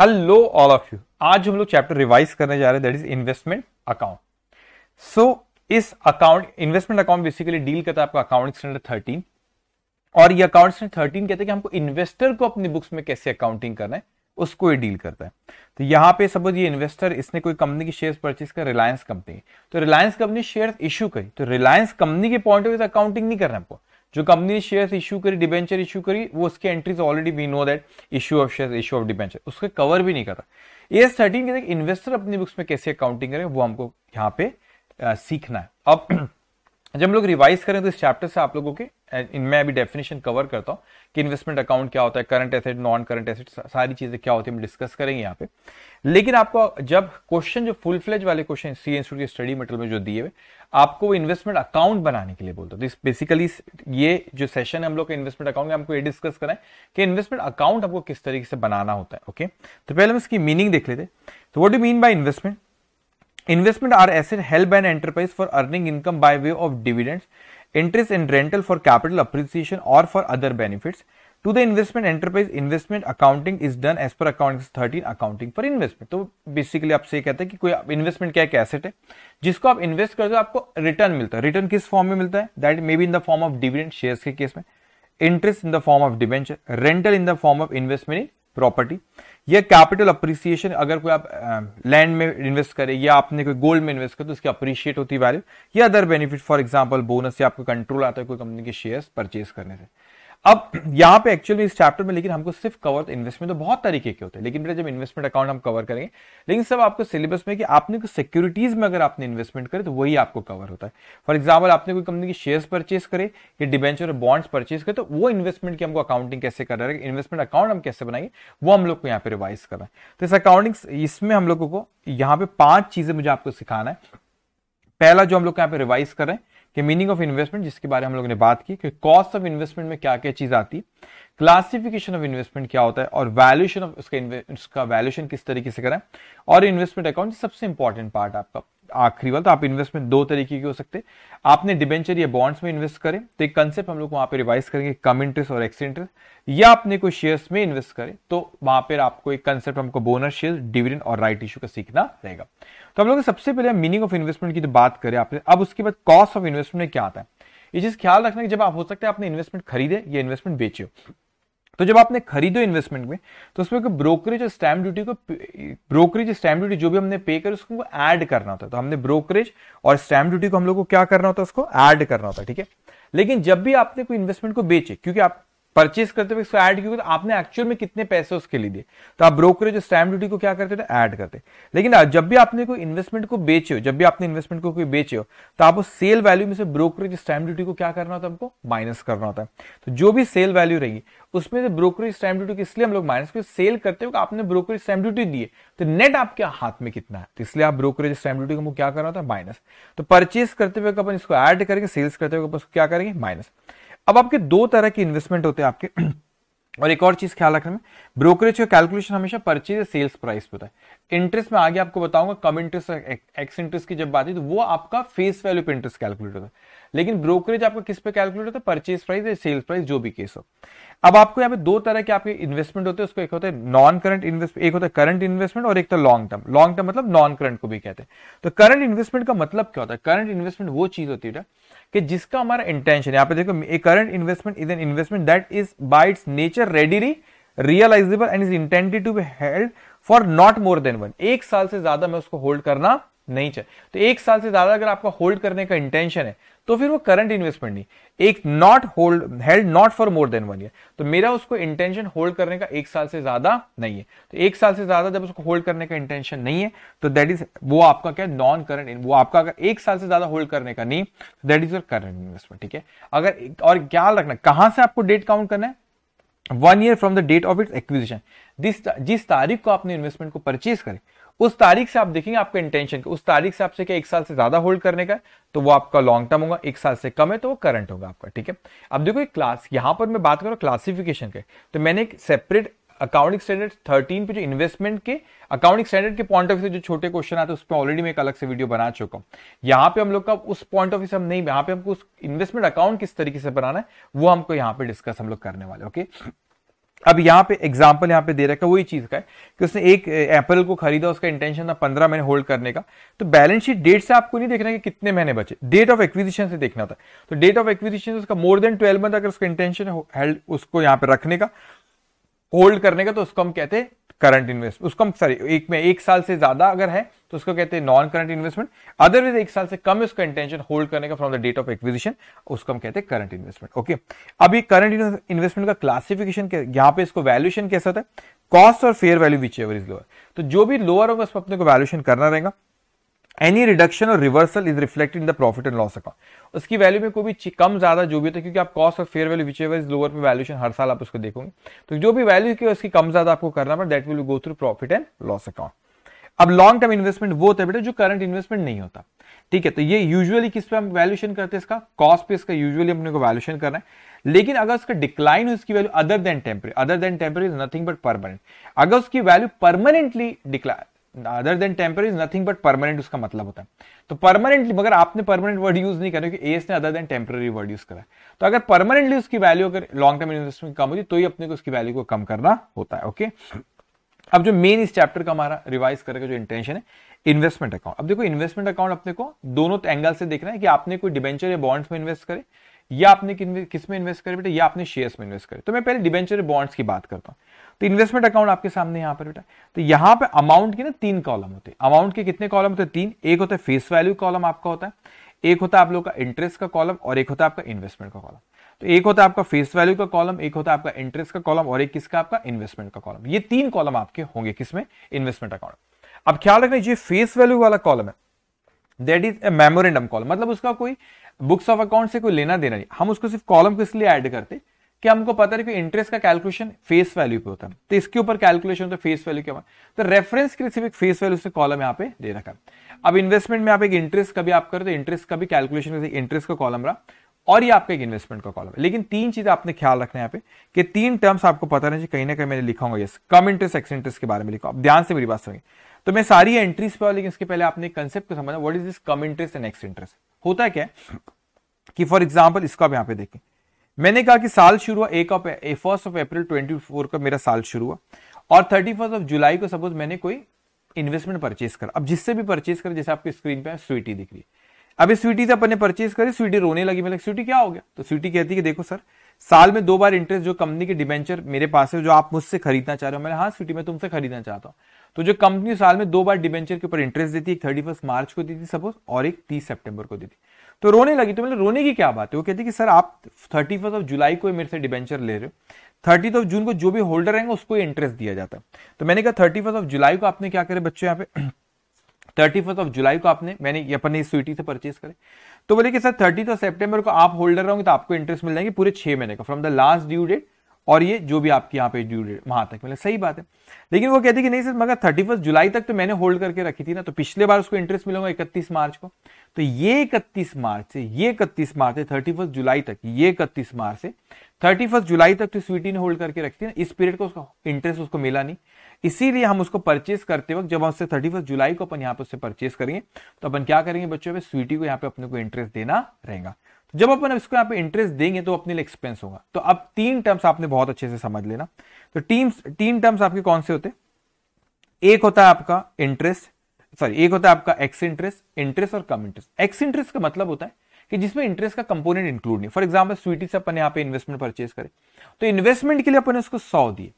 Hello all of you आज हम लोग चैप्टर रिवाइज करने जा रहे हैं that is investment account so इस account investment account basically deal करता है आपका अकाउंट स्टैंडर्ड थर्टीन और ये अकाउंट स्टैंडर्ड थर्टीन कहते हैं कि हमको इन्वेस्टर को अपनी बुक्स में कैसे अकाउंटिंग करना है उसको ये डील करता है तो यहां पे सपोज ये इन्वेस्टर इसने कोई कंपनी की शेयर परचेज कर रिलायंस कंपनी तो रिलायंस कंपनी शेयर इशू करी तो रिलायंस कंपनी के पॉइंट ऑफ व्यू से अकाउंटिंग नहीं करना हमको जो कंपनी शेयर्स इशू करी डिबेंचर इशू करी वो उसकी entries already we know that issue of shares issue of debenture उसके कवर भी नहीं करता एस थर्टीन के इन्वेस्टर अपनी बुक्स में कैसे अकाउंटिंग करें वो हमको यहाँ पे आ, सीखना है अब जब हम लोग रिवाइज करें तो इस चैप्टर से आप लोगों के इनमें अभी डेफिनेशन कवर करता हूँ कि इन्वेस्टमेंट अकाउंट क्या होता है current asset non current asset सारी चीजें क्या होती है हम डिस्कस करेंगे यहाँ पे लेकिन आपको जब क्वेश्चन जो फुल फ्लेज वाले क्वेश्चन सी इंस्टीट्यूट के स्टडी मटेरियल में जो दिए हुए आपको इन्वेस्टमेंट अकाउंट बनाने के लिए बोलते तो बेसिकली ये जो सेशन है हम लोग इन्वेस्टमेंट अकाउंट में आपको ये डिस्कस करें कि इन्वेस्टमेंट अकाउंट आपको किस तरीके से बनाना होता है ओके तो पहले हम इसकी मीनिंग देख लेते तो what do mean by investment investment are asset help an enterprise for earning income by way of dividends interest in rental for capital appreciation और for other benefits to the investment enterprise investment accounting is done as per account thirteen accounting for investment तो basically आपसे कहते हैं कि कोई investment क्या cassette है जिसको आप इन्वेस्ट करते हो आपको रिटर्न मिलता है रिटर्न किस फॉर्म में मिलता है that may be in the form of dividend share के केस में interest in the form of debenture rental in the form of investment in property या कैपिटल अप्रिसिएशन अगर कोई आप लैंड uh, में इन्वेस्ट करें या आपने कोई गोल्ड में इन्वेस्ट करें तो उसकी अप्रिशिएट होती वैल्यू या other benefit for example bonus या आपको कंट्रोल आता है कोई कंपनी के शेयर्स परचेज करने से अब यहां पे एक्चुअली इस चैप्टर में लेकिन हमको सिर्फ कवर इन्वेस्टमेंट तो, तो बहुत तरीके के होते हैं लेकिन बेटा जब इन्वेस्टमेंट अकाउंट हम कवर करेंगे लेकिन सब आपको सिलेबस में कि आपने सिक्योरिटीज में अगर आपने इन्वेस्टमेंट करे तो वही आपको कवर होता है फॉर एग्जाम्पल आपने कोई कंपनी की शेयर परचेस करे या डिबेंचर और बॉन्ड्स परचेस करे तो वो इन्वेस्टमेंट की हमको अकाउंटिंग कैसे कर रहे हैं इन्वेस्टमेंट अकाउंट हम कैसे बनाएंगे वो हम लोग को यहाँ पे रिवाइज करना है तो इस अकाउंटिंग इसमें हम लोगों को यहाँ पे पांच चीजें मुझे आपको सिखाना है पहला जो हम लोग यहाँ पे रिवाइज कर रहे हैं कि मीनिंग ऑफ इन्वेस्टमेंट जिसके बारे में हम लोगों ने बात की कि कॉस्ट ऑफ इन्वेस्टमेंट में क्या क्या चीज आती क्लासिफिकेशन ऑफ इन्वेस्टमेंट क्या होता है और वैल्यूशन ऑफ उसका उसका वैल्यूशन किस तरीके से करें और इन्वेस्टमेंट अकाउंट सबसे इंपॉर्टेंट पार्ट आपका आखिरी वाला तो आप इन्वेस्टमेंट दो तरीके के हो सकते हैं आपने डिबेंचर या बॉन्ड्स में इन्वेस्ट करें तो एक कंसेप्ट हम लोग वहां पे रिवाइज करेंगे कम इंटरेस्ट और एक्स इंटरेस्ट या आपने कोई शेयर्स में इन्वेस्ट करें तो वहां पर आपको एक कंसेप्ट हमको बोनस शेयर डिविडेंड और राइट इश्यू का सीखना रहेगा तो हम लोग सबसे पहले मीनिंग ऑफ इन्वेस्टमेंट की तो बात करें आपने अब उसके बाद कॉस्ट ऑफ इन्वेस्टमेंट क्या आता है ये चीज ख्याल रखना कि जब आप हो सकते हैं आपने इन्वेस्टमेंट खरीदे या इन्वेस्टमेंट बेचे हो तो जब आपने खरीदो इन्वेस्टमेंट में तो उसमें कोई ब्रोकरेज और स्टैम्प ड्यूटी को ब्रोकरेज स्टैम्प ड्यूटी जो भी हमने पे कर उसको ऐड करना होता है तो हमने ब्रोकरेज और स्टैम्प ड्यूटी को हम लोग को क्या करना होता है उसको ऐड करना होता है ठीक है लेकिन जब भी आपने कोई इन्वेस्टमेंट को बेचे क्योंकि आप परचेज करते हुए इसको ऐड क्यों आपने एक्चुअल में कितने पैसे उसके लिए दिए तो आप ब्रोकरेज स्टैम्प ड्यूटी को क्या करते थे ऐड करते लेकिन जब भी आपने कोई इन्वेस्टमेंट को बेचे हो जब भी आपने इन्वेस्टमेंट को कोई बेचे हो तो आप उस सेल वैल्यू में से ब्रोकरेज स्टैम्प ड्यूटी को क्या करना होता है आपको माइनस करना होता है तो जो भी सेल वैल्यू रहेगी उसमें से ब्रोकरेज स्टैम्प ड्यूटी इसलिए हम लोग माइनस क्योंकि सेल करते हुए आपने ब्रोकरेज स्टैम्प ड्यूटी दिए तो नेट आपके हाथ में कितना है तो इसलिए आप ब्रोकरेज स्टैम्प ड्यूटी को क्या करना होता है माइनस तो परचेज करते हुए अपन इसको ऐड करेंगे सेल्स करते हुए क्या करेंगे माइनस अब आपके दो तरह के इन्वेस्टमेंट होते हैं आपके और एक और चीज ख्याल रखने में ब्रोकरेज का कैलकुलेशन हमेशा परचेज सेल्स प्राइस होता है इंटरेस्ट में आगे आपको बताऊंगा कम इंटरेस्ट एक्स इंटरेस्ट की जब बात है तो वो आपका फेस वैल्यू पे इंटरेस्ट कैलकुलेट होता है लेकिन ब्रोकरेज आपका किस पे कैलकुलेट होता है परचेज प्राइस या सेल्स प्राइस जो भी केस हो अब आपको यहाँ पे दो तरह के आपके इन्वेस्टमेंट होते हैं उसको एक होता है नॉन करंट इन्वेस्टमेंट एक होता है करंट इन्वेस्टमेंट और एक तो लॉन्ग टर्म लॉन्ग टर्म मतलब नॉन करंट को भी कहते हैं तो करंट इन्वेस्टमेंट का मतलब क्या होता है करंट इन्वेस्टमेंट वो चीज होती है कि जिसका हमारा इंटेंशन यहाँ पे देखो a current investment is an investment that is by its nature readily realisable and is intended to be held for not more than one एक साल से ज्यादा मैं उसको होल्ड करना नहीं चाहिए तो एक साल से ज्यादा अगर आपका होल्ड करने का इंटेंशन है तो फिर वो करंट इन्वेस्टमेंट नहीं एक not hold held not for more than one year तो मेरा उसको इंटेंशन होल्ड करने का एक साल से ज्यादा नहीं है तो एक साल से ज्यादा जब उसको होल्ड करने का इंटेंशन नहीं है तो दैट इज वो आपका क्या नॉन करंट वो आपका अगर एक साल से ज्यादा होल्ड करने का नहीं that is your current investment ठीक है अगर और क्या रखना कहां से आपको डेट काउंट करना है one year from the date of its acquisition जिस तारीख को आपने इन्वेस्टमेंट को परचेज करें उस तारीख से आप देखेंगे आपका इंटेंशन उस तारीख से आपसे क्या एक साल से ज्यादा होल्ड करने का तो वो आपका लॉन्ग टर्म होगा एक साल से कम है तो वो करंट होगा आपका ठीक है अब देखो एक क्लास यहां पर मैं बात करूँ क्लासिफिकेशन के तो मैंने एक सेपरेट अकाउंटिंग स्टैंडर्ड थर्टीन पे जो इन्वेस्टमेंट के अकाउंटिंग स्टैंडर्ड के पॉइंट ऑफ व्यू से जो छोटे क्वेश्चन आते हैं उस पर ऑलरेडी मैं एक अलग से वीडियो बना चुका हूं यहाँ पे हम लोग का उस पॉइंट ऑफ व्यू से हम नहीं यहाँ पे हमको उस इन्वेस्टमेंट अकाउंट किस तरीके से बनाना है वो हमको यहाँ पे डिस्कस हम लोग करने वाले ओके अब यहाँ पे एग्जाम्पल यहाँ पे दे रखा है वही चीज का है कि उसने एक एप्पल को खरीदा उसका इंटेंशन था पंद्रह महीने होल्ड करने का तो बैलेंस शीट डेट से आपको नहीं देखना कि कितने महीने बचे डेट ऑफ एक्विजिशन से देखना था तो डेट ऑफ एक्विजिशन उसका मोर देन ट्वेल्व मंथ अगर उसका इंटेंशन है उसको यहाँ पे रखने का होल्ड करने का तो उसको हम कहते हैं करंट इन्वेस्टमेंट उसको हम सॉरी एक में एक साल से ज्यादा अगर है तो उसको कहते हैं नॉन करंट इन्वेस्टमेंट अदरवाइज एक साल से कम उसका इंटेंशन होल्ड करने का from the date of acquisition उसको हम कहते हैं करंट इन्वेस्टमेंट ओके अभी करंट इन्वेस्टमेंट का क्लासिफिकेशन यहाँ पे इसको वैल्यूशन कैसा था कॉस्ट और fair value whichever is lower तो जो भी लोअर होगा उसमें अपने को वैल्यूशन करना रहेगा एनी रिडक्शन और reversal is reflected in the profit and loss account उसकी वैल्यू में कोई भी कम ज्यादा जो भी होता है क्योंकि आप कॉस्ट और fair value whichever is lower पर वैल्यूशन हर साल आप उसको देखोगे तो जो भी वैल्यू की उसकी कम ज्यादा आपको करना पड़ा that will go through profit and loss account अब लॉन्ग टर्म इन्वेस्टमेंट वो होता है बेटा जो करंट इन्वेस्टमेंट नहीं होता ठीक है तो ये यूजुअली किस पे हम वैल्यूशन करते हैं इसका कॉस्ट पे इसका यूजुअली अपने को वैल्यूशन करना है लेकिन अगर उसका डिक्लाइन हो इसकी value other than tempora other than tempora is nothing but permanent अगर उसकी value permanently decline other than temper is nothing but permanent उसका मतलब होता है तो परमानेंटली मगर आपने परमानेंट वर्ड यूज नहीं करा क्योंकि एस ने other than temporary word use करा तो अगर परमानेंटली उसकी वैल्यू अगर लॉन्ग टर्म इन्वेस्टमेंट कम होती तो ही अपने को उसकी वैल्यू को कम करना होता है ओके अब जो मेन इस चैप्टर का हमारा रिवाइज करने का जो इंटेंशन है इन्वेस्टमेंट अकाउंट अब देखो इन्वेस्टमेंट अकाउंट अपने को दोनों एंगल से देखना है कि आपने कोई डिबेंचर या बॉन्ड्स में इन्वेस्ट करे या आपने किस में इन्वेस्ट करे बेटा या आपने शेयर्स में इन्वेस्ट करे तो मैं पहले डिबेंचर बॉन्ड्स की बात करता हूं तो इन्वेस्टमेंट अकाउंट आपके सामने यहां पर बेटा तो यहां पर अमाउंट के ना तीन कॉलम होते हैं अमाउंट के कितने कॉलम होते हैं तीन एक होता है फेस वैल्यू कॉलम आपका होता है एक होता है आप लोग का इंटरेस्ट का कॉलम और एक होता है आपका इन्वेस्टमेंट का कॉलम तो एक होता है आपका फेस वैल्यू का कॉलम एक होता है आपका इंटरेस्ट का कॉलम और एक किसका आपका इन्वेस्टमेंट का कॉलम ये तीन कॉलम आपके होंगे किसमें इन्वेस्टमेंट अकाउंट अब ख्याल रखना ये फेस वैल्यू वाला कॉलम है that is a memorandum column मतलब उसका कोई बुक्स ऑफ अकाउंट से कोई लेना देना नहीं हम उसको सिर्फ कॉलम को इसलिए ऐड करते हैं कि हमको पता है कि इंटरेस्ट का कैलकुलेशन फेस वैल्यू पे होता है तो इसके ऊपर कैलकुलेशन तो फेस वैल्यू क्या तो रेफरेंस के लिए सिर्फ एक फेस वैल्यू से कॉलम यहाँ पे दे रखा अब इन्वेस्टमेंट में आप एक इंटरेस्ट का भी आप करो तो इंटरेस्ट का भी कैलकुलेशन इंटरेस्ट का कॉलम रहा और ये आपका एक इन्वेस्टमेंट का कॉलम है लेकिन तीन चीज आपने ख्याल रखना है यहाँ पे कि तीन टर्म्स आपको पता रहे कहीं ना कहीं मैंने लिखा होगा yes cum interest ex interest के बारे में लिखा ध्यान से मेरी बात सुनिए तो मैं सारी एंट्रीज पे लेकिन इसके पहले आपने कंसेप्ट को समझा what is this cum interest and ex interest होता है क्या कि फॉर एग्जाम्पल इसको आप यहाँ पे देखें मैंने कहा कि साल शुरू हुआ एक of first of April twenty four का मेरा साल शुरू हुआ और थर्टी फर्स्ट ऑफ जुलाई को सपोज मैंने कोई इन्वेस्टमेंट परचेज करा अब जिससे भी परचेज कर जैसे आपकी स्क्रीन पे स्वीटी दिख रही है अब इस स्वीटी से अपने परचेज करी स्वीटी रोने लगी मैं स्वीटी क्या हो गया तो स्वीटी कहती है कि देखो सर साल में दो बार इंटरेस्ट जो कंपनी के डिबेंचर मेरे पास है जो आप मुझसे खरीदना चाह रहे हो मैंने हाँ स्वीटी मैं तुमसे खरीदना चाहता हूँ तो जो कंपनी साल में दो बार डिबेंचर के ऊपर इंटरेस्ट देती है थर्टी फर्स्ट मार्च को देती सपोज और एक तीस सेप्टेम्बर को देती तो रोने लगी तो मतलब रोने की क्या बात है वो कहती कि सर आप थर्टी ऑफ जुलाई को मेरे से डिबेंचर ले रहे हो थर्टी ऑफ जून को जो भी होल्डर रहेंगे उसको इंटरेस्ट दिया जाता तो मैंने कहा थर्टी ऑफ जुलाई को आपने क्या करे बच्चों यहाँ पे थर्टी फर्स्ट ऑफ जुलाई को आपने मैंने अपन ने स्वीटी से परचेज करे तो बोले कि सर थर्टी ऑफ को आप होल्डर रहोगे तो आपको इंटरेस्ट मिल जाएंगे पूरे छह महीने का from the last due date और ये जो भी आपकी यहाँ पे ड्यू डेट वहां तक मतलब सही बात है लेकिन वो कहते कि नहीं सर मगर थर्टी फर्स्ट जुलाई तक तो मैंने होल्ड करके रखी थी ना तो पिछले बार उसको इंटरेस्ट मिलेगा इकतीस मार्च को तो ये इकतीस मार्च से ये इकतीस मार्च से थर्टी फर्स्ट जुलाई तक ये इकतीस मार्च से थर्टी फर्स्ट जुलाई तक तो स्वीटी ने होल्ड करके रखी थी ना इस पीरियड को उसका इंटरेस्ट उसको मिला नहीं इसीलिए हम उसको परचेस करते वक्त जब हम उससे थर्टी फर्स्ट जुलाई को अपन यहाँ पे उससे परचेस करेंगे तो अपन क्या करेंगे बच्चों पे स्वीटी को यहाँ पे अपने को इंटरेस्ट देना रहेगा जब अपन इसको यहाँ पे इंटरेस्ट देंगे तो अपने लिए एक्सपेंस होगा तो अब तीन टर्म्स आपने बहुत अच्छे से समझ लेना तो टीम्स तीन टर्म्स आपके कौन से होते एक होता है आपका इंटरेस्ट सॉरी एक होता है आपका एक्स इंटरेस्ट इंटरेस्ट और कम इंटरेस्ट एक्स इंटरेस्ट का मतलब होता है कि जिसमें इंटरेस्ट का कंपोनेंट इंक्लूड नहीं फॉर एग्जाम्पल स्वीटी से अपन यहाँ पे इन्वेस्टमेंट परचेज करें तो इन्वेस्टमेंट के लिए अपने उसको सौ दिए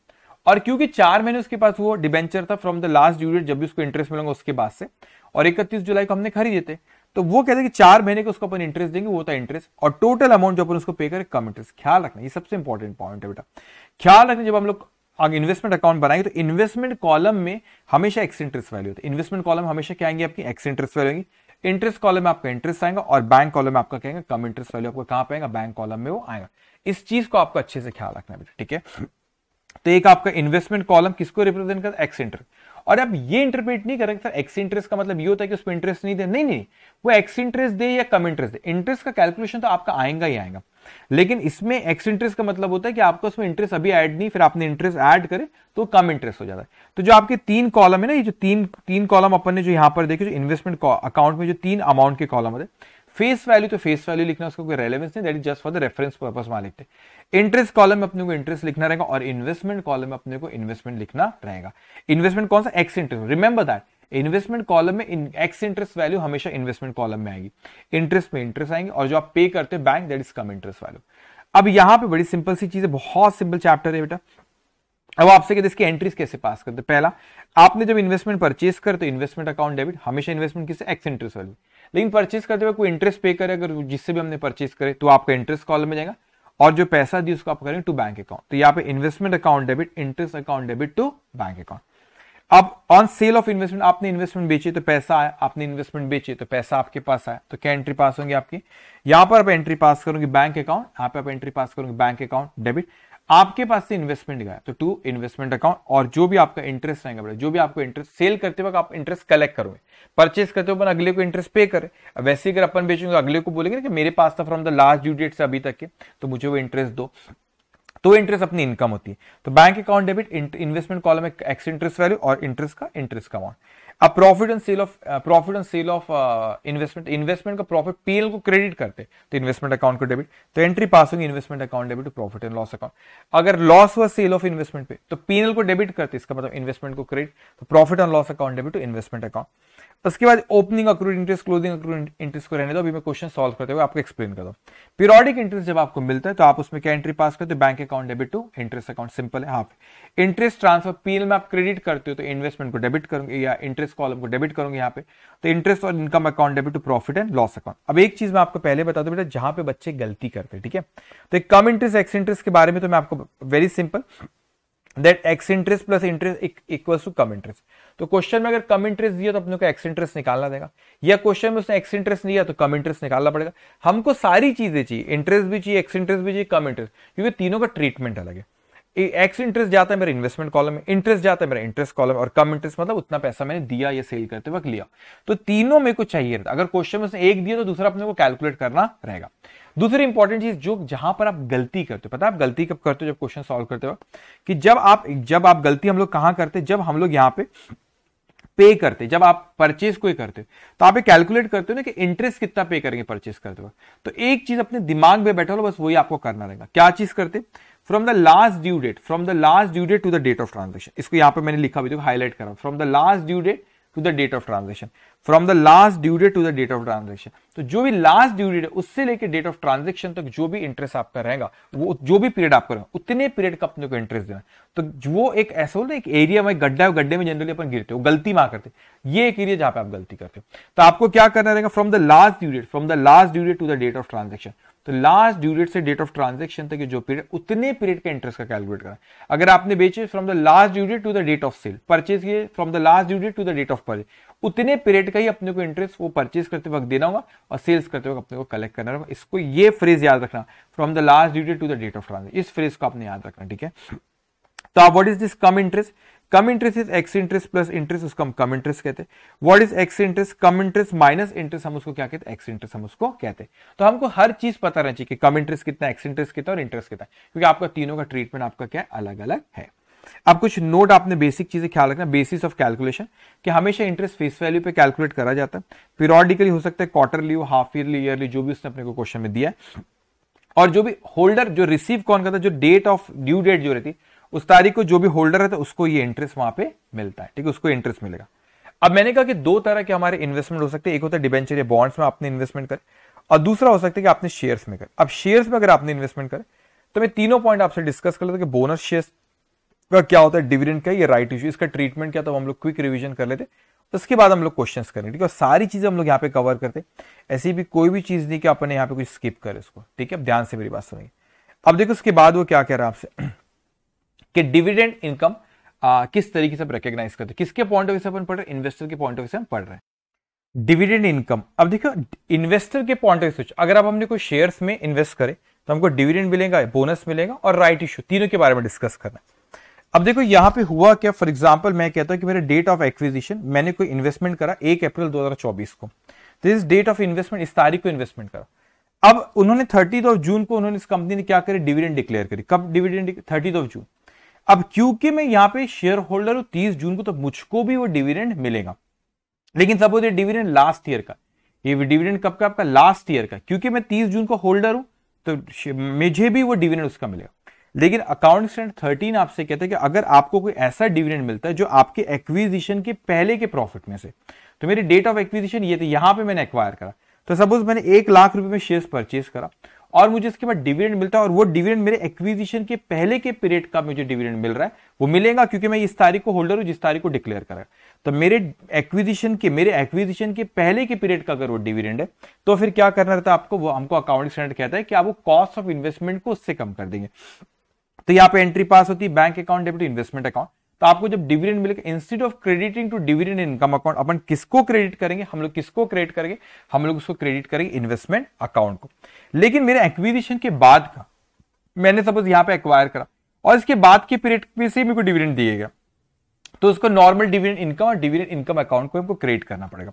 और क्योंकि चार महीने उसके पास वो डिबेंचर था फ्रॉम द लास्ट ड्यूरियड जब भी उसको इंटरेस्ट मिलेगा उसके बाद से और इकतीस जुलाई को हमने खरीदे थे तो वो कहते हैं कि चार महीने के उसको अपन इंटरेस्ट देंगे वो था इंटरेस्ट और टोटल अमाउंट जो अपन उसको पे करें कम इंटरेस्ट ख्याल रखना ये सबसे इंपॉर्टेंट पॉइंट है बेटा ख्याल रखना जब हम लोग आगे इन्वेस्टमेंट अकाउंट बनाएंगे तो इन्वेस्टमेंट कॉलम में हमेशा एक्स इंटरेस्ट वैल्यू होता है इन्वेस्टमेंट कॉलम हमेशा क्या आएंगे आपकी एक्स इंटरेस्ट वैल्यू होगी इंटरेस्ट कॉलम में आपका इंटरेस्ट आएगा और बैंक कॉलम में आपका कहेंगे कम इंटरेस्ट वैल्यू आपको कहां पाएगा आएगा बैंक कॉलम में वो आएगा इस चीज को आपको अच्छे से ख्याल रखना बेटा ठीक है तो एक आपका इन्वेस्टमेंट कॉलम किसको रिप्रेजेंट करता है एक्स इंटरेस्ट और अब ये इंटरप्रेट नहीं करेंगे सर एक्स इंटरेस्ट का मतलब ये होता है कि उस पर इंटरेस्ट नहीं दे नहीं नहीं वो एक्स इंटरेस्ट दे या कम इंटरेस्ट दे इंटरेस्ट का कैलकुलेशन तो आपका आएगा ही आएगा लेकिन इसमें एक्स इंटरेस्ट का मतलब होता है कि आपको उसमें इंटरेस्ट अभी ऐड नहीं फिर आपने इंटरेस्ट ऐड करे तो कम इंटरेस्ट हो जाता है तो जो आपके तीन कॉलम है ना ये जो तीन तीन कॉलम अपन ने जो यहां पर देखे जो इन्वेस्टमेंट अकाउंट में जो तीन अमाउंट के कॉलम होते हैं फेस वैल्यू तो फेस वैल्यू लिखना उसका कोई रेलेवेंस नहीं that is just for the reference purpose मान लेते हैं इंटरेस्ट कॉलम में अपने को इंटरेस्ट लिखना रहेगा और इन्वेस्टमेंट कॉलम में अपने को इन्वेस्टमेंट लिखना रहेगा इन्वेस्टमेंट कौन सा ex interest remember that investment column में एक्स इंटरेस्ट वैल्यू हमेशा इन्वेस्टमेंट कॉलम में आएगी इंटरेस्ट में इंटरेस्ट आएंगे और जो आप पे करते हैं bank that is cum interest value अब यहां पे बड़ी सिंपल सी चीज है बहुत सिंपल चैप्टर है बेटा अब आपसे कहते इसकी एंट्रीज कैसे पास करते पहला आपने जब इन्वेस्टमेंट परचेस करते इन्वेस्टमेंट अकाउंट डेबिट हमेशा इन्वेस्टमेंट किसे एक्स इंटरेस्ट वैल्यू लेकिन परचेस करते हुए कोई इंटरेस्ट पे करे अगर जिससे भी हमने परचेस करे तो आपका इंटरेस्ट कॉलम में जाएगा और जो पैसा दिया उसको आप करेंगे टू बैंक अकाउंट तो यहाँ पे investment account debit interest account debit to bank account अब ऑन सेल ऑफ इन्वेस्टमेंट आपने इन्वेस्टमेंट बेची तो पैसा आया आपने इन्वेस्टमेंट बेची तो पैसा आपके पास आया तो क्या एंट्री पास होंगी आपकी यहां पर आप एंट्री पास करोगे बैंक अकाउंट यहां पर आप एंट्री पास करूंगी बैंक अकाउंट डेबिट आपके पास से इन्वेस्टमेंट गया तो टू इन्वेस्टमेंट अकाउंट और जो भी आपका इंटरेस्ट रहेगा बेटा जो भी आपको इंटरेस्ट सेल करते वक्त आप इंटरेस्ट कलेक्ट करोगे परचेस करते हुए अगले को इंटरेस्ट पे करें वैसे अगर अपन बेचेंगे तो अगले को बोलेंगे कि मेरे पास था from the last due date से अभी तक के तो मुझे वो इंटरेस्ट दो तो इंटरेस्ट अपनी इनकम होती है तो bank account debit investment column ex interest value और इंटरेस्ट का इंटरेस्ट का अमाउंट अब profit and sale of profit and sale of investment investment का प्रॉफिट पीएल को क्रेडिट करते तो इन्वेस्टमेंट अकाउंट को डेबिट तो एंट्री पास होगी investment account debit to profit and loss account अगर लॉस हुआ सेल ऑफ इन्वेस्टमेंट पे तो पीएल को डेबिट करते इसका मतलब इन्वेस्टमेंट को क्रेडिट तो profit and loss account debit to investment account उसके बाद opening accrued interest closing accrued interest को रहने दो अभी मैं क्वेश्चन सॉल्व करते हुए आपको एक्सप्लेन कर दो पीरियडिक इंटरेस्ट जब आपको मिलता है तो आप उसमें क्या एंट्री पास करते हो bank account debit to interest account simple है हाफ इंटरेस्ट ट्रांसफर पीएल में आप क्रेडिट करते हो तो इन्वेस्टमेंट को डेबिट करूंगे या इंटरेस्ट कॉलम को डेबिट करूंगे यहाँ पे तो इंटरेस्ट और income account debit to profit and loss account अब एक चीज मैं आपको पहले बता दू बेटा जहां पे बच्चे गलती करते हैं ठीक है तो एक कम इंटरेस्ट एक्स इंटरेस्ट के बारे में तो मैं आपको very simple that ex interest plus interest equals to cum interest तो क्वेश्चन में अगर कम इंटरेस्ट दिया तो अपने को एक्स इंटरेस्ट निकालना देगा या क्वेश्चन में उसने एक्स इंटरेस्ट दिया तो कम इंटरेस्ट निकालना पड़ेगा हमको सारी चीजें चाहिए इंटरेस्ट भी चाहिए एक्स इंटरेस्ट भी चाहिए कम इंटरेस्ट क्योंकि तीनों का ट्रीटमेंट अलग है एक्स इंटरेस्ट जाता है मेरे इन्वेस्टमेंट कॉलम में इंटरेस्ट जाता है मेरा इंटरेस्ट कॉलम और कम इंटरेस्ट मतलब उतना पैसा मैंने दिया या सेल करते वक्त लिया तो तीनों मेरे को चाहिए अगर क्वेश्चन में उसने एक दिया तो दूसरा अपने को कैलकुलेट करना रहेगा दूसरी इंपॉर्टेंट चीज जो जहां पर आप गलती करते हो पता है आप गलती कब करते हो जब क्वेश्चन सॉल्व करते हो कि जब आप जब आप गलती हम लोग कहां करते जब हम लोग यहां पे पे करते जब आप परचेज कोई करते तो आप ये कैलकुलेट करते हो ना कि इंटरेस्ट कितना पे करेंगे परचेज करते वक्त तो एक चीज अपने दिमाग में बैठा लो बस वही आपको करना रहेगा क्या चीज करते from the last due date from the last due date to the date of transaction इसको यहां पर मैंने लिखा भी हाईलाइट तो करा from the last due date to the date of transaction from the last due date to the date of transaction तो जो भी लास्ट ड्यू डेट है उससे लेकर डेट ऑफ ट्रांजेक्शन तक जो भी इंटरेस्ट आपका रहेगा वो जो भी पीरियड आपका रहेगा उतने पीरियड का अपने को इंटरेस्ट देना तो वो एक ऐसा होता है एक एरिया में गड्ढा गड्ढे में जनरली अपन गिरते हो गलती मां करते ये एक एरिया जहां पे आप गलती करते हो तो आपको क्या करना रहेगा from the last due date from the last due date to the date of transaction तो लास्ट ड्यूरेट से डेट ऑफ ट्रांजेक्शन तक जो पीरियड उतने पीरियड का इंटरेस्ट का कैलकुलेट करा अगर आपने बेचे फ्रॉम द लास्ट ड्यूरेट to the date of sale purchase किए फ्रॉम द लास्ट ड्यूरेट to the date of purchase उतने पीरियड का ही अपने को इंटरेस्ट वो परचेज करते वक्त देना होगा और सेल्स करते वक्त अपने को कलेक्ट करना होगा इसको ये फ्रेज याद रखना फ्रॉम द लास्ट ड्यूरेट to the date of transaction इस फ्रेज को आपने याद रखना ठीक है तो आप what is this cum interest cum interest is ex interest plus interest उसको हम कम इंटरेस्ट कहते हैं what is ex interest cum interest minus interest हम उसको क्या कहते हैं एक्स इंटरेस्ट हम उसको कहते हैं तो हमको हर चीज पता रहना चाहिए कि कम इंटरेस्ट कितना एक्स इंटरेस्ट कितना और इंटरेस्ट कितना क्योंकि आपका तीनों का ट्रीटमेंट आपका क्या अलग अलग है अब कुछ नोट आपने बेसिक चीजें ख्याल रखना बेसिस ऑफ कैलकुलेशन कि हमेशा इंटरेस्ट फेस वैल्यू पे कैलकुलेट करा जाता है पीरियडिकली हो सकता है क्वार्टरली हो हाफ ईयरली ईयरली जो भी उसने अपने को क्वेश्चन में दिया है और जो भी होल्डर जो रिसीव कौन करता है जो डेट ऑफ ड्यू डेट जो रहती है उस तारीख को जो भी होल्डर है तो उसको ये इंटरेस्ट वहां पे मिलता है ठीक है उसको इंटरेस्ट मिलेगा अब मैंने कहा कि दो तरह के हमारे इन्वेस्टमेंट हो सकते हैं एक होता है डिबेंचर या बॉन्ड्स में आपने इन्वेस्टमेंट करें और दूसरा हो सकता है कि आपने शेयर्स में करें अब शेयर्स में अगर आपने इन्वेस्टमेंट करें तो मैं तीनों पॉइंट आपसे डिस्कस कर लेता कि बोनस शेयर्स का क्या होता है डिविडेंड का या राइट इश्यू इसका ट्रीटमेंट क्या तो हम लोग क्विक रिविजन कर लेते उसके बाद हम लोग क्वेश्चन करेंगे ठीक है सारी चीजें हम लोग यहाँ पे कवर करते ऐसी भी कोई भी चीज नहीं कि आपने यहाँ पे कुछ स्किप करे उसको ठीक है अब ध्यान से मेरी बात सुनिए अब देखो उसके बाद वो क्या कह रहा है आपसे कि डिविडेंड इनकम किस तरीके से रिकग्नाइज करते हैं किसके पॉइंट ऑफ व्यू से अपन पढ़ रहे हैं इन्वेस्टर के पॉइंट ऑफ व्यू से हम पढ़ रहे हैं डिविडेंड इनकम अब देखो इन्वेस्टर के पॉइंट ऑफ व्यू से अगर आप हमने कोई शेयर्स में इन्वेस्ट करें तो हमको डिविडेंड मिलेगा बोनस मिलेगा और राइट इश्यू तीनों के बारे में डिस्कस करना है अब देखो यहां पे हुआ क्या फॉर एग्जाम्पल मैं कहता हूं कि मेरे डेट ऑफ एक्विजिशन मैंने कोई इन्वेस्टमेंट करा एक अप्रैल 2024 को तो इस डेट ऑफ इन्वेस्टमेंट इस तारीख को इन्वेस्टमेंट करा अब उन्होंने थर्टीथ ऑफ जून को उन्होंने इस कंपनी ने क्या करी डिविडेंड डिक्लेयर करी कब डिविडेंड थर्टीथ ऑफ जून अब क्योंकि मैं यहां पे शेयर होल्डर हूं तीस जून को तो मुझको भी वो डिविडेंड मिलेगा लेकिन सपोज ये डिविडेंड लास्ट ईयर का ये डिविडेंड कब का आपका लास्ट ईयर का क्योंकि मैं तीस जून को होल्डर हूं तो मुझे भी वो डिविडेंड उसका मिलेगा लेकिन अकाउंट स्टैंड थर्टीन आपसे कहते हैं कि अगर आपको कोई ऐसा डिविडेंड मिलता है जो आपके एक्विजिशन के पहले के प्रॉफिट में से तो मेरी डेट ऑफ एक्विजिशन ये थी यहां पे मैंने एक्वायर करा तो सपोज मैंने एक लाख रुपए में शेयर परचेज करा और मुझे इसके बाद डिविडेंड मिलता है और वो डिविडेंड मेरे एक्विजिशन के पहले के पीरियड का मुझे डिविडेंड मिल रहा है वो मिलेगा क्योंकि मैं इस तारीख को होल्डर हूं जिस तारीख को डिक्लेयर है तो मेरे एक्विजिशन के मेरे एक्विजिशन के पहले के पीरियड का अगर वो डिविडेंड है तो फिर क्या करना रहता है आपको वो हमको अकाउंट स्टैंडर्ड कहता है कि आप वो कॉस्ट ऑफ इन्वेस्टमेंट को उससे कम कर देंगे तो यहाँ पे एंट्री पास होती है bank account debit investment account तो आपको जब डिविडेंड मिलेगा instead of crediting to dividend income account अपन किसको क्रेडिट करेंगे हम लोग किसको क्रेडिट करेंगे हम लोग उसको क्रेडिट करेंगे इन्वेस्टमेंट अकाउंट को लेकिन मेरे एक्विजिशन के बाद का मैंने सपोज यहां पे एक्वायर करा और इसके बाद के पीरियड में से मेरे डिविडेंड दिएगा तो उसको नॉर्मल डिविडेंड इनकम और डिविडेंड इनकम अकाउंट को हमको क्रिएट करना पड़ेगा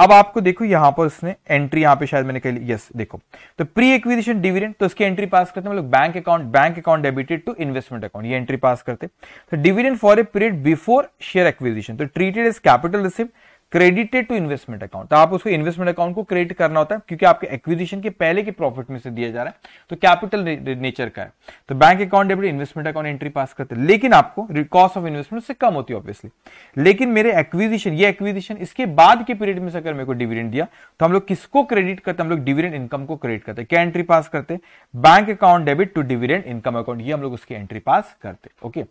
अब आपको देखो यहां पर उसने एंट्री यहां पे शायद मैंने कह ली यस देखो तो प्री एक्विजिशन डिविडेंड तो इसकी एंट्री पास करते हैं लोग bank account bank account debited to investment account ये एंट्री पास करते तो dividend for a period before share acquisition तो treated is capital receipt credited to investment account तो आप उसको इन्वेस्टमेंट अकाउंट को क्रेडिट करना होता है क्योंकि आपके एक्विजिशन के पहले के प्रॉफिट में से दिया जा रहा है तो कैपिटल नेचर का है तो bank account debit investment account entry pass करते हैं लेकिन आपको कॉस्ट ऑफ इन्वेस्टमेंट से कम होती है ऑब्वियसली लेकिन मेरे एक्विजिशन ये एक्विजिशन इसके बाद के पीरियड में अगर मेरे को डिविडेंड दिया तो हम लोग किसको क्रेडिट करते हैं हम लोग डिविडेंड इनकम को क्रेडिट करते हैं क्या एंट्री पास करते bank account debit to dividend income account ये हम लोग उसकी एंट्री पास करते ओके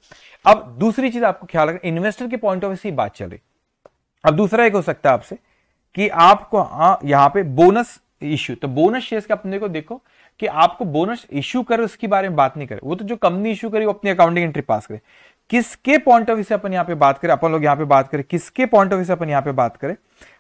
अब दूसरी चीज आपको ख्याल रखना इन्वेस्टर के पॉइंट ऑफ व्यू से बात चल रही अब दूसरा एक हो सकता है आपसे कि आपको यहां पे बोनस इश्यू तो बोनस शेयर्स का अपने को देखो कि आपको बोनस इश्यू करे उसके बारे में बात नहीं करे वो तो जो कंपनी इश्यू करे वो अपनी अकाउंटिंग एंट्री पास करे किसके पॉइंट ऑफ व्यू से अपन यहां पे बात करें अपन लोग यहां पे बात करें किसके पॉइंट ऑफ व्यू से अपन यहां पे बात करें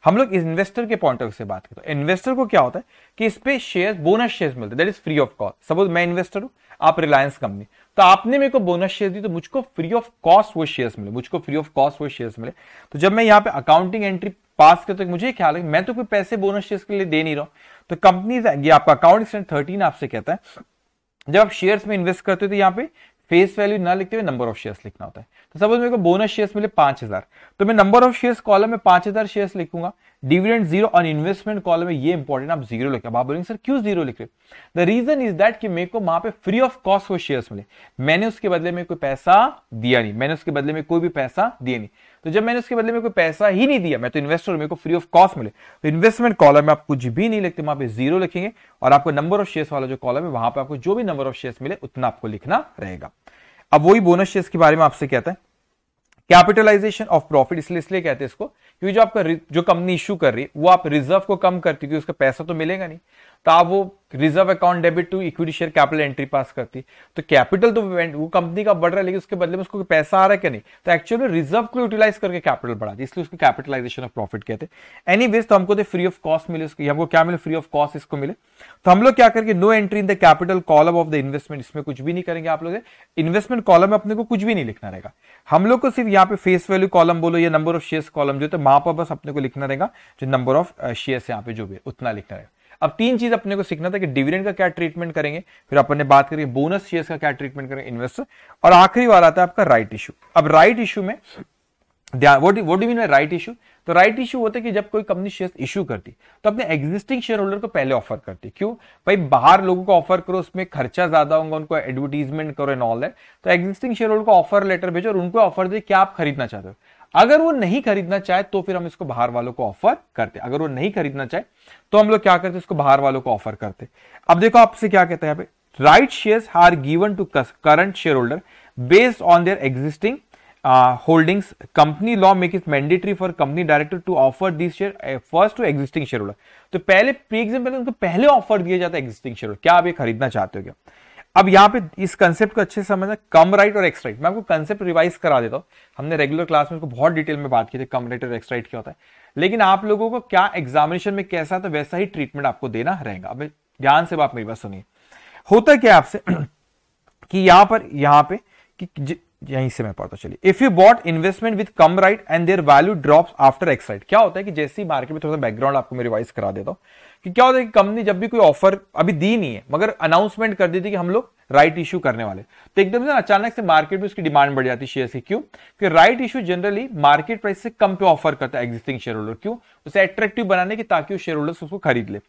हम लोग इन्वेस्टर के पॉइंट ऑफ व्यू से बात करें तो इन्वेस्टर को क्या होता है कि इस पे शेयर बोनस शेयर मिलते हैं that is free of cost suppose मैं इन्वेस्टर हूं आप रिलायंस कंपनी तो आपने मेरे को बोनस शेयर दी तो मुझको फ्री ऑफ कॉस्ट वो शेयर मिले मुझको फ्री ऑफ कॉस्ट वो शेयर मिले तो जब मैं यहाँ पे अकाउंटिंग एंट्री पास करता तो मुझे ख्याल है मैं तो कोई पैसे बोनस शेयर के लिए दे नहीं रहा हूं तो कंपनी ये आपका अकाउंट थर्टीन आपसे कहता है जब आप शेयर्स में इन्वेस्ट करते हो तो यहाँ पे फेस वैल्यू ना लिखते हुए नंबर ऑफ शेयर्स लिखना होता है तो सपोज मेरे को बोनस शेयर्स मिले पांच हजार तो मैं नंबर ऑफ शेयर्स कॉलम में पांच हजार शेयर्स लिखूंगा डिविडेंड जीरो और इन्वेस्टमेंट कॉलम में ये इंपॉर्टेंट आप जीरो लिखे आप बोलेंगे सर क्यों जीरो लिख रहे द रीजन इज दैट कि मेरे को वहां पे फ्री ऑफ कॉस्ट वो शेयर्स मिले मैंने उसके बदले में कोई पैसा दिया नहीं मैंने उसके बदले में कोई भी पैसा दिया नहीं तो जब मैंने उसके बदले में कोई पैसा ही नहीं दिया मैं तो इन्वेस्टर मेरे को फ्री ऑफ कॉस्ट मिले तो इन्वेस्टमेंट कॉलम में आप कुछ भी नहीं लिखते वहां पे जीरो लिखेंगे और आपको नंबर ऑफ शेयर वाला जो कॉलम है वहां पर आपको जो भी नंबर ऑफ शेयर मिले उतना आपको लिखना रहेगा अब वही बोनस शेयर के बारे में आपसे कहता है कैपिटलाइजेशन ऑफ प्रॉफिट इसलिए इसलिए कहते हैं इसको क्योंकि जो आपका जो कंपनी इशू कर रही है वो आप रिजर्व को कम करती क्योंकि उसका पैसा तो मिलेगा नहीं तो आप वो reserve account debit to equity share capital entry pass करती तो कैपिटल तो वो कंपनी का बढ़ रहा है लेकिन उसके बदले में उसको पैसा आ रहा है क्या नहीं तो एक्चुअली रिजर्व को यूटिलाइज करके कैपिटल बढ़ा दी इसलिए उसको कैपिटलाइजेशन ऑफ प्रॉफिट कहते हैं एनी तो हमको फ्री ऑफ कॉस्ट मिले उसकी हमको क्या मिले फ्री ऑफ कॉस्ट इसको मिले तो हम लोग क्या करेंगे no entry in the capital column of the investment इसमें कुछ भी नहीं करेंगे आप लोग इन्वेस्टमेंट कॉलम में अपने को कुछ भी नहीं लिखना रहेगा हम लोग को सिर्फ यहाँ पे फेस वैल्यू कॉलम बोलो या नंबर ऑफ शेयर कॉलम जो तो वहां पर बस अपने को लिखना रहेगा जो नंबर ऑफ शेयर यहाँ पे जो भी उतना लिखना रहेगा अब तीन चीज अपने को सीखना था कि डिविडेंड का क्या ट्रीटमेंट करेंगे फिर अपन ने बात करी बोनस शेयर्स का क्या ट्रीटमेंट करेंगे इन्वेस्टर और आखिरी वाला आता है आपका राइट इशू अब राइट इशू में मीन राइट इशू तो राइट इशू होता है कि जब कोई कंपनी शेयर इशू करती तो अपने एग्जिस्टिंग शेयर होल्डर को पहले ऑफर करती क्यों भाई बाहर लोगों को ऑफर करो उसमें खर्चा ज्यादा होगा उनको एडवर्टीजमेंट करो एंड ऑल है तो एग्जिस्टिंग शेयर होल्डर को ऑफर लेटर भेजो और उनको ऑफर दे क्या आप खरीदना चाहते हो अगर वो नहीं खरीदना चाहे तो फिर हम इसको बाहर वालों को ऑफर करते अगर वो नहीं खरीदना चाहे तो हम लोग क्या करते इसको बाहर वालों को ऑफर करते अब देखो आपसे क्या कहते हैं right share are given to current share holder based on their existing holdings company law make it mandatory for company director to offer this share first to existing share holder तो पहले pre example उनको पहले offer दिया जाता है existing share holder क्या आप ये खरीदना चाहते हो क्या अब यहां पे इस कंसेप्ट को अच्छे से समझना कम राइट और एक्स राइट मैं आपको कंसेप्ट रिवाइज करा देता हूं हमने रेगुलर क्लास में इसको बहुत डिटेल में बात की थी कम राइट और एक्स राइट क्या होता है लेकिन आप लोगों को क्या एग्जामिनेशन में कैसा है तो वैसा ही ट्रीटमेंट आपको देना रहेगा अब ध्यान से आप मेरी बात सुनिए होता क्या आपसे कि यहाँ पर यहाँ पे कि यहीं से मैं पढ़ता चलिए if you bought investment with cum right and their value drop after ex right क्या होता है कि जैसे ही मार्केट में थोड़ा सा बैकग्राउंड आपको मैं रिवाइज करा देता हूं कि क्या होता है कि कंपनी जब भी कोई ऑफर अभी दी नहीं है मगर अनाउंसमेंट कर देती कि हम लोग राइट इशू करने वाले तो एकदम से अचानक से मार्केट में उसकी डिमांड बढ़ जाती है शेयर क्यों क्योंकि right issue generally market price से कम पे ऑफर करता है एग्जिस्टिंग शेयर होल्डर क्यों उसे अट्रैक्टिव बनाने की ताकि शेयर होल्डर्स उसको खरीद ले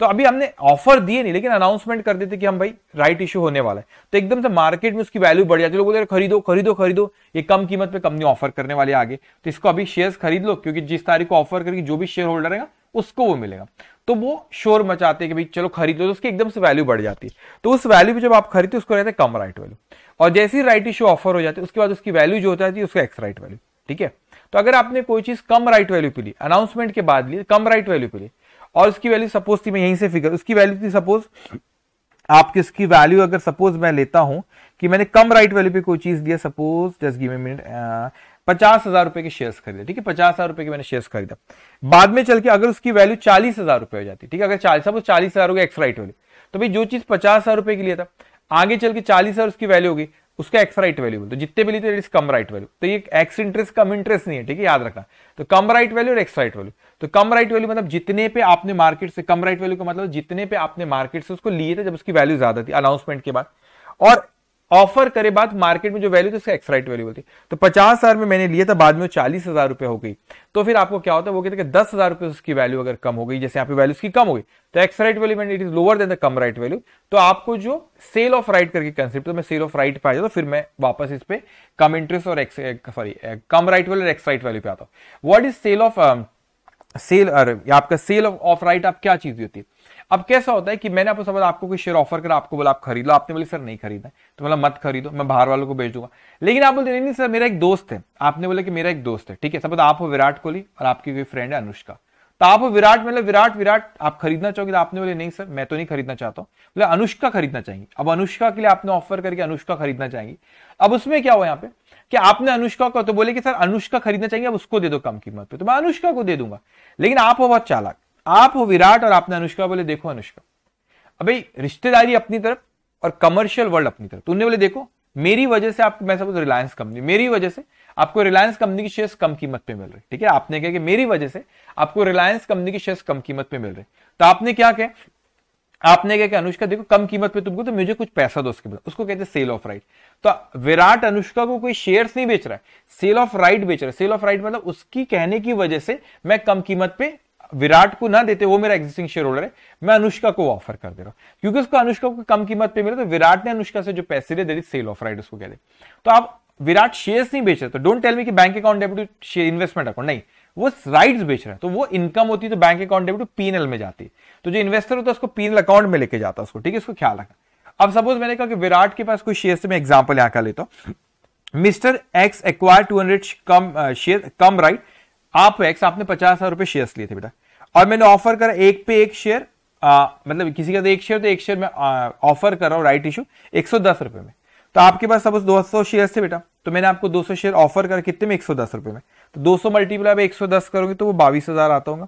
तो अभी हमने ऑफर दिए नहीं लेकिन अनाउंसमेंट कर देते कि हम भाई राइट इशू होने वाला है तो एकदम से मार्केट में उसकी वैल्यू बढ़ जाती है लोग खरीदो खरीदो खरीदो ये कम कीमत पे कंपनी ऑफर करने वाली आगे तो इसको अभी शेयर खरीद लो क्योंकि जिस तारीख को ऑफर करके जो भी शेयर होल्डर है उसको वो मिलेगा तो वो शोर मचाते हैं कि भाई चलो खरीदो तो उसकी एकदम से वैल्यू बढ़ जाती है तो उस वैल्यू पे जब आप खरीदते उसको रहते हैं कम राइट वैल्यू और जैसे ही राइट इशू ऑफर हो जाती है उसके बाद उसकी वैल्यू जो होता है उसका एक्स राइट वैल्यू ठीक है तो अगर आपने कोई चीज कम राइट वैल्यू पी ली अनाउंसमेंट के बाद ली कम राइट वैल्यू पी ली और उसकी वैल्यू सपोज थी मैं यहीं से फिगर उसकी वैल्यू थी सपोज आपकी उसकी वैल्यू अगर सपोज मैं लेता हूं कि मैंने कम राइट वैल्यू पे कोई चीज लिया suppose just give me minute पचास हजार रुपए के शेयर्स खरीदे ठीक है पचास हजार रुपए के मैंने शेयर्स खरीदा बाद में चल के अगर उसकी वैल्यू चालीस हजार रुपए हो जाती ठीक है अगर चालीस सपोज चालीस हजार होगी एक्सराइट वाली तो भाई जो चीज पचास हजार रुपए के लिए था आगे चल के चालीस हजार उसकी वैल्यू होगी उसका एक्स राइट वैल्यू बोलते जितने भी लेते कम राइट वैल्यू तो ये एक्स इंटरेस्ट कम इंटरेस्ट नहीं है ठीक है याद रखना तो कम राइट वैल्यू और एक्स राइट वैल्यू तो कम राइट वैल्यू मतलब जितने पे आपने मार्केट से कम राइट वैल्यू का मतलब जितने पे आपने मार्केट से उसको लिए थे जब उसकी वैल्यू ज्यादा थी अनाउंसमेंट के बाद और ऑफर करे बाद मार्केट में जो वैल्यू थी उसका एक्सराइट वैल्यू होती तो पचास हजार में मैंने लिया था बाद में चालीस हजार रुपए हो गई तो फिर आपको क्या होता है वो कहते हैं दस हजार रुपये उसकी वैल्यू अगर कम हो गई जैसे यहाँ पे वैल्यू उसकी कम हो गई तो एक्सराइट राइट वैल्यू मैंने it is lower than the cum right value तो आपको जो सेल ऑफ राइट करके कंसेप्ट तो मैं सेल ऑफ राइट पे आ जाता फिर मैं वापस इस पर कम इंटरेस्ट और सॉरी कम राइट वैल्यू और एक्सराइट वैल्यू पे आता हूँ what is sale of sale आपका सेल ऑफ राइट आप क्या चीज होती है अब कैसा होता है कि मैंने आपको सपोज आपको कोई शेयर ऑफर करा आपको बोला आप खरीद लो आपने बोले सर नहीं खरीदा तो बोला मत खरीदो मैं बाहर वालों को भेज दूंगा लेकिन आप बोलते नहीं, नहीं सर मेरा एक दोस्त है आपने बोला कि मेरा एक दोस्त है ठीक है सपोज आप हो विराट कोहली और आपकी कोई फ्रेंड है अनुष्का तो आप विराट मतलब विराट विराट आप खरीदना चाहोगे तो आपने बोले नहीं सर मैं तो नहीं खरीदना चाहता हूँ बोले अनुष्का खरीदना चाहिए अब अनुष्का के लिए आपने ऑफर करके अनुष्का खरीदना चाहिए अब उसमें क्या हुआ यहाँ पे कि आपने अनुष्का को तो बोले कि सर अनुष्का खरीदना चाहिए अब उसको दे दो कम कीमत पे तो मैं अनुष्का को दे दूंगा लेकिन आप हो बहुत चालाक आप हो विराट और आपने अनुष्का बोले देखो अनुष्का अभी रिश्तेदारी अपनी तरफ और कमर्शियल वर्ल्ड अपनी तरफ तुमने बोले देखो मेरी वजह से आपको मैं सब रिलायंस कंपनी मेरी वजह से आपको रिलायंस कंपनी की शेयर्स कम कीमत पे मिल रही ठीक है आपने कहा कि मेरी वजह से आपको रिलायंस कंपनी की शेयर्स कम कीमत पे मिल रहे तो आपने क्या कहा आपने कहा कि अनुष्का देखो कम कीमत पे तुमको तो मुझे कुछ पैसा दो उसके बाद उसको कहते हैं सेल ऑफ राइट तो विराट अनुष्का को कोई शेयर्स नहीं बेच रहा है सेल ऑफ राइट बेच रहा है सेल ऑफ राइट मतलब उसकी कहने की वजह से मैं कम कीमत पे विराट को ना देते वो मेरा एग्जिस्टिंग शेयर होल्डर है मैं अनुष्का को ऑफर कर दे रहा हूं क्योंकि उसको अनुष्का को कम कीमत पे मिले तो विराट ने अनुष्का से जो पैसे दे दे सेल ऑफ राइट उसको कह दे तो आप विराट शेयर्स नहीं बेच रहे तो डोंट टेल मी कि bank account debit share investment account नहीं वो राइट्स बेच रहे हैं तो वो इनकम होती है तो bank account debit to PNL में जाती है तो जो इन्वेस्टर होता है उसको पीएनएल अकाउंट में लेके जाता है उसको ठीक है इसको ख्याल रखना अब सपोज मैंने कहा कि विराट के पास कोई शेयर से मैं एग्जाम्पल यहां का लेता हूं mister ex acquire two hundred cum share cum right आप एक्स आपने पचास हजार रुपए शेयर लिए थे बेटा और मैंने ऑफर करा एक पे एक शेयर मतलब किसी का तो एक शेयर तो एक शेयर में ऑफर कर रहा हूँ राइट इशू एक सौ दस रुपए में तो आपके पास सपोज दो सौ शेयर थे बेटा तो मैंने आपको दो सौ शेयर ऑफर करा कितने में एक सौ दस रुपए में तो दो सौ मल्टीप्लाई बाई एक सौ दस करोगे तो वो बाईस हजार आता होगा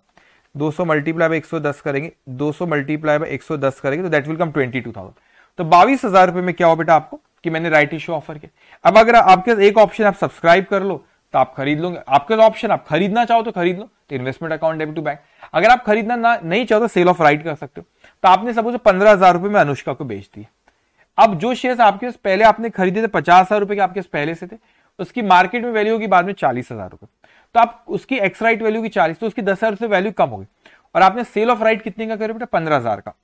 दो सौ मल्टीप्लाई बाय एक सौ दस करेंगे दो सौ मल्टीप्लाई बाय एक सौ दस करेंगे तो that will come twenty two thousand तो बाईस हजार रुपए में क्या हो बेटा आपको कि मैंने राइट इशू ऑफर किया अब अगर आपके पास एक ऑप्शन आप सब्सक्राइब कर लो तो आप खरीद लोगे आपके तो ऑप्शन आप खरीदना चाहो तो खरीद लो तो investment account debit to bank अगर आप खरीदना ना नहीं चाहो तो सेल ऑफ राइट कर सकते हो तो आपने सपोज पंद्रह हजार रुपए में अनुष्का को बेच दिया अब जो शेयर आपके पास पहले आपने खरीदे थे पचास हजार रुपए के आपके पहले से थे उसकी मार्केट में वैल्यू होगी बाद में चालीस हजार रुपए तो आप उसकी एक्स राइट वैल्यू की चालीस तो उसकी दस हजार वैल्यू कम होगी और आपने सेल ऑफ राइट कितने का करे बेटा पंद्रह हजार का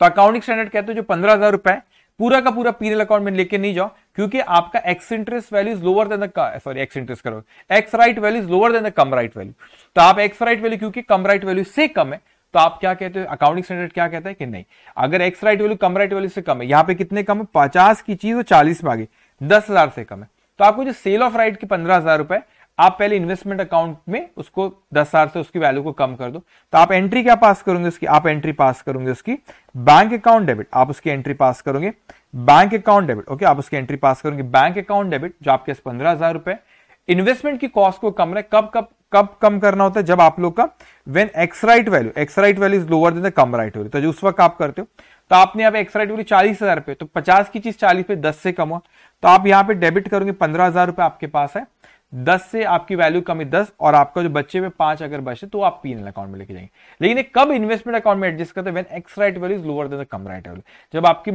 तो अकाउंटिंग स्टैंडर्ड कहते हैं जो पंद्रह हजार रुपए है पूरा का पूरा पीरियल अकाउंट में लेके नहीं जाओ क्योंकि आपका ex interest value is lower than the sorry ex interest करो ex right value is lower than the cum right value तो आप एक्स राइट वैल्यू क्योंकि कम राइट वैल्यू से कम है तो आप क्या कहते हो अकाउंटिंग स्टैंडर्ड क्या कहता है कि नहीं अगर ex right value cum right value से कम है यहां पे कितने कम है पचास की चीज और चालीस में आगे दस हजार से कम है तो आपको जो सेल ऑफ राइट की पंद्रह हजार रुपए आप पहले इन्वेस्टमेंट अकाउंट में उसको दस हजार से उसकी वैल्यू को कम कर दो तो आप एंट्री क्या पास करोगे उसकी आप एंट्री पास करोगे उसकी बैंक अकाउंट डेबिट आप उसकी एंट्री पास करोगे बैंक अकाउंट डेबिट ओके आप उसकी एंट्री पास करोगे बैंक अकाउंट डेबिट जो आपके पंद्रह हजार रुपए इन्वेस्टमेंट की कॉस्ट को कम रहे कब कब कब कम करना होता है जब आप लोग का when ex right value ex right value is lower than the cum right value तो जो उस वक्त आप करते हो तो आपने यहाँ पे एक्स राइट वैल्यू चालीस हजार रुपए तो पचास की चीज चालीस पे दस से कम हुआ तो आप यहाँ पे डेबिट करोगे पंद्रह हजार रुपए आपके पास है दस से आपकी वैल्यू कमी दस और आपका जो बच्चे में पांच अगर बचे तो आप पी अकाउंट में लेके जाएंगे लेकिन कब इन्वेस्टमेंट अकाउंट में एडजस्ट करते हैं ex right value is lower than the cum right value जब आपकी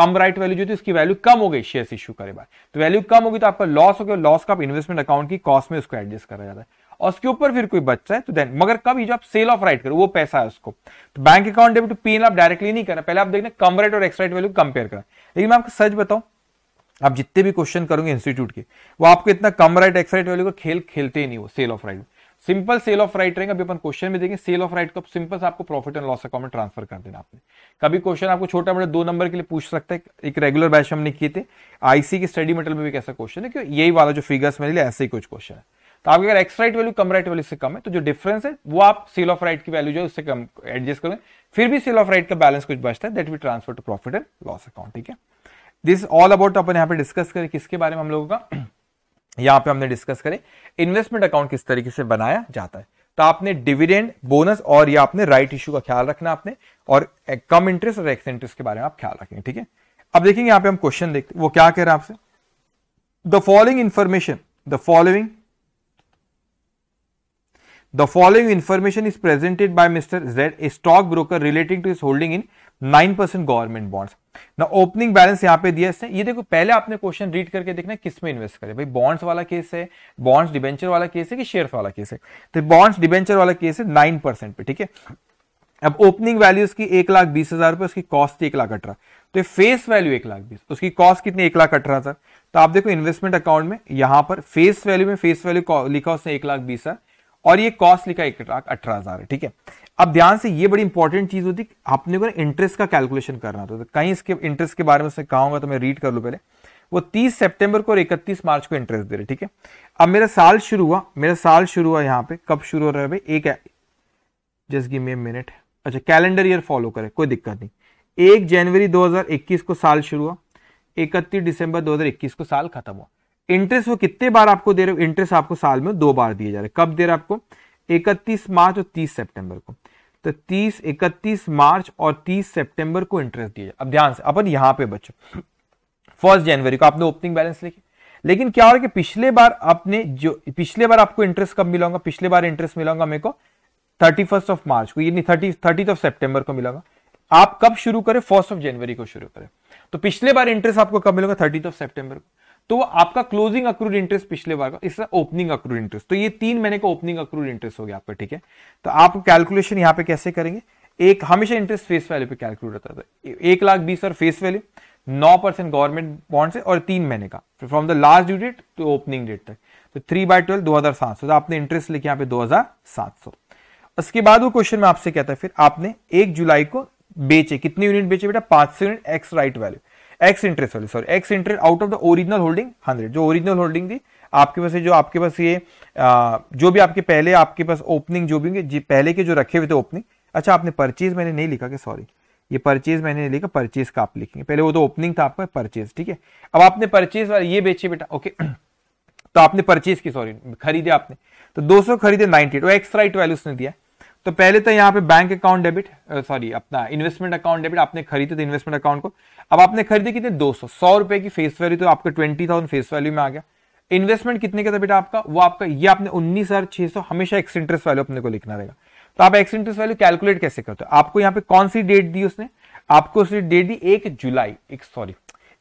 कम राइट वैल्यू जो थी उसकी वैल्यू कम हो गई शेयर इश्यू करे बाद तो वैल्यू कम होगी तो आपका लॉस हो गया लॉस का आप इन्वेस्टमेंट अकाउंट की कॉस्ट में उसको एडजस्ट करा जाता है और उसके ऊपर फिर कोई बच्चा है तो देन मगर कब ये जो आप सेल ऑफ राइट करो वो पैसा है उसको तो bank account debit to P आप डायरेक्टली नहीं करना पहले आप देखना कम राइट और एक्स राइट वैल्यू कंपेयर करना लेकिन मैं आपको सच बताऊं आप जितने भी क्वेश्चन करोगे इंस्टीट्यूट के वो आपको इतना cum right ex right value का खेल खेलते ही नहीं वो sale of right simple sale of right रहेंगे अभी अपन क्वेश्चन में देखेंगे सेल ऑफ राइट को सिंपल से आपको प्रॉफिट एंड लॉस अकाउंट में ट्रांसफर कर देना आपने कभी क्वेश्चन आपको छोटा मोटा दो नंबर के लिए पूछ सकता है एक रेगुलर बैच हमने किए थे आईसी के स्टडी मेटल में भी एक ऐसा क्वेश्चन है क्यों यही वाला जो फिगर्स मेरे लिए ऐसे ही कुछ क्वेश्चन है तो आपके अगर ex right value cum right value से कम है तो जो डिफरेंस है वो आप सेल ऑफ राइट की वैल्यू जो है उससे कम एडजस्ट करें फिर भी सेल ऑफ राइट का बैलेंस कुछ बचता है that we transfer to profit and loss account ठीक है दिस ऑल अबाउट अपन यहाँ पे डिस्कस करें किसके बारे में हम लोगों का यहाँ पे हमने डिस्कस करें इन्वेस्टमेंट अकाउंट किस तरीके से बनाया जाता है तो आपने डिविडेंड बोनस और या आपने राइट right का ख्याल रखना आपने और कम इंटरेस्ट और एक्स इंटरेस्ट के बारे में आप ख्याल रखेंगे ठीक है अब देखेंगे यहाँ पे हम क्वेश्चन देखते वो क्या कह रहे हैं आपसे the following information the following The following information is presented by Mr. Z, a stock broker relating to his holding in 9% government bonds ना ओपनिंग बैलेंस यहाँ पे दिया इसने ये देखो पहले आपने क्वेश्चन रीड करके देखना किस में इन्वेस्ट करें भाई बॉन्ड्स वाला केस है बॉन्ड्स डिबेंचर वाला केस है कि शेयर्स वाला केस है तो बॉन्ड्स डिबेंचर वाला केस है नाइन परसेंट पे ठीक है अब ओपनिंग वैल्यू उसकी एक लाख बीस हजार रुपये उसकी कॉस्ट थी एक लाख अठारह तो फेस वैल्यू एक लाख बीस उसकी कॉस्ट कितनी एक लाख अठारह सर तो आप देखो इन्वेस्टमेंट अकाउंट में यहां पर फेस वैल्यू में फेस वैल्यू लिखा उसने एक लाख बीस हजार और ये कॉस्ट लिखा एक लाख अठारह हजार है ठीक है अब ध्यान से ये बड़ी इंपॉर्टेंट चीज होती है आपने को तो इंटरेस्ट का कैलकुलेशन करना था तो कहीं इसके इंटरेस्ट के बारे में कहा तो मैं रीड कर लू पहले वो 30 सितंबर को और 31 मार्च को इंटरेस्ट दे रहे ठीक है अब मेरा साल शुरू हुआ मेरा साल शुरू हुआ यहां पे कब शुरू हो रहा है भाई एक जस्ट गिव मी मिनट अच्छा कैलेंडर ईयर फॉलो करें कोई दिक्कत नहीं एक जनवरी 2021 को साल शुरू हुआ इकतीस दिसंबर 2021 को साल खत्म हुआ इंटरेस्ट वो कितने बार आपको दे रहे हो इंटरेस्ट आपको साल में दो बार दिए जा रहे कब दे रहे आपको 31 मार्च और 30 सितंबर को तो 30 31 मार्च और 30 सितंबर को इंटरेस्ट दिया अब ध्यान से अपन यहां पे बचो फर्स्ट जनवरी को आपने ओपनिंग बैलेंस लिखी लेकिन क्या हो रहा है कि पिछले बार आपने जो पिछले बार आपको इंटरेस्ट कब मिला पिछले बार इंटरेस्ट मिला मेरे को थर्टी फर्स्ट ऑफ मार्च को यानी थर्टी थर्टी ऑफ सेप्टेम्बर को मिला आप कब शुरू करें फर्स्ट ऑफ जनवरी को शुरू करें तो पिछले बार इंटरेस्ट आपको कब मिलेगा थर्टी ऑफ सेप्टेम्बर को तो आपका क्लोजिंग अक्रूड इंटरेस्ट पिछले बार का इस ओपनिंग अक्रूड इंटरेस्ट तो ये तीन महीने का ओपनिंग अक्रूड इंटरेस्ट हो गया आपका ठीक है तो आप कैलकुलेशन यहाँ पे कैसे करेंगे एक हमेशा इंटरेस्ट फेस वैल्यू पे कैलकुलेट होता था एक लाख बीस और फेस वैल्यू नौ परसेंट गवर्नमेंट बॉन्ड से और तीन महीने का from the last due date to opening date तक तो थ्री बाय ट्वेल्व दो हजार सात सौ तो आपने इंटरेस्ट लिखे यहाँ पे दो हजार सात सौ उसके बाद वो क्वेश्चन में आपसे कहता है फिर आपने एक जुलाई को बेचे कितने यूनिट बेचे बेटा पांच सौ unit ex right value ex interest sorry sorry ex interest out of the original holding hundred जो ओरिजिनल होल्डिंग थी आपके पास जो आपके पास ये आ, जो भी आपके पहले आपके पास ओपनिंग जो भी होंगे पहले के जो रखे हुए थे ओपनिंग अच्छा आपने परचेज मैंने नहीं लिखा कि सॉरी ये परचेज मैंने नहीं लिखा परचेज का आप लिखेंगे पहले वो तो ओपनिंग था आपका परचेज ठीक है अब आपने परचेज वाले ये बेचे बेटा ओके तो आपने परचेज की सॉरी खरीदे आपने तो 200 खरीदे 98 एक्स राइट ट्वेल्व उसने दिया तो पहले तो यहाँ पे बैंक अकाउंट डेबिट सॉरी अपना इन्वेस्टमेंट अकाउंट डेबिट आपने खरीदे थे इन्वेस्टमेंट अकाउंट को अब आपने खरीदे कितने दो सौ सौ रुपए की फेस वैल्यू तो आपका ट्वेंटी थाउजेंड फेस वैल्यू में आ गया इन्वेस्टमेंट कितने का था बेटा आपका वो आपका ये आपने उन्नीस हजार छह सौ हमेशा एक्स इंटरेस्ट वैल्यू अपने को लिखना रहेगा तो आप एक्स इंटरेस्ट वैल्यू कैलकुलेट कैसे करते हो आपको यहाँ पे कौन सी डेट दी उसने आपको उसने डेट दी एक जुलाई एक सॉरी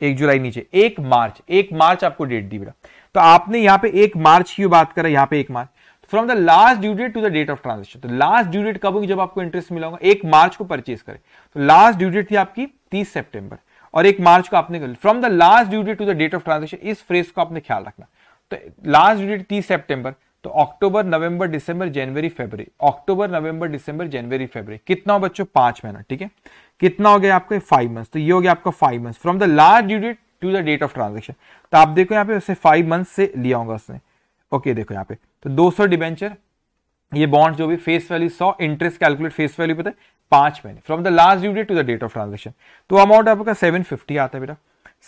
एक जुलाई नीचे एक मार्च एक मार्च आपको डेट दी बेटा तो आपने यहाँ पे एक मार्च की बात करा यहाँ पे एक मार्च from the last due date to the date of transaction तो लास्ट ड्यू डेट कब होगी जब आपको इंटरेस्ट मिला होगा एक मार्च को परचेज करें तो लास्ट ड्यू डेट थी आपकी तीस सेप्टेंबर और एक मार्च को आपने from the last due date to the date of transaction इस फ्रेज को आपने ख्याल रखना तो लास्ट ड्यू डेट तीस सेप्टेंबर तो अक्टूबर नवंबर दिसंबर जनवरी फेबरी अक्टूबर नवंबर दिसंबर जनवरी फेबरी कितना हो बच्चों पांच महीना ठीक है कितना हो गया आपका फाइव मंथ्स तो ये हो गया आपका five months from the last due date to the date of transaction तो आप देखो यहाँ पे उसे फाइव मंथ से लिया होगा उसने ओके देखो यहाँ पे तो 200 डिबेंचर ये बॉन्ड जो भी face value 100 interest calculate face value पता है पांच महीने from the last due date to the date of transaction तो अमाउंट आपका 750 आता है बेटा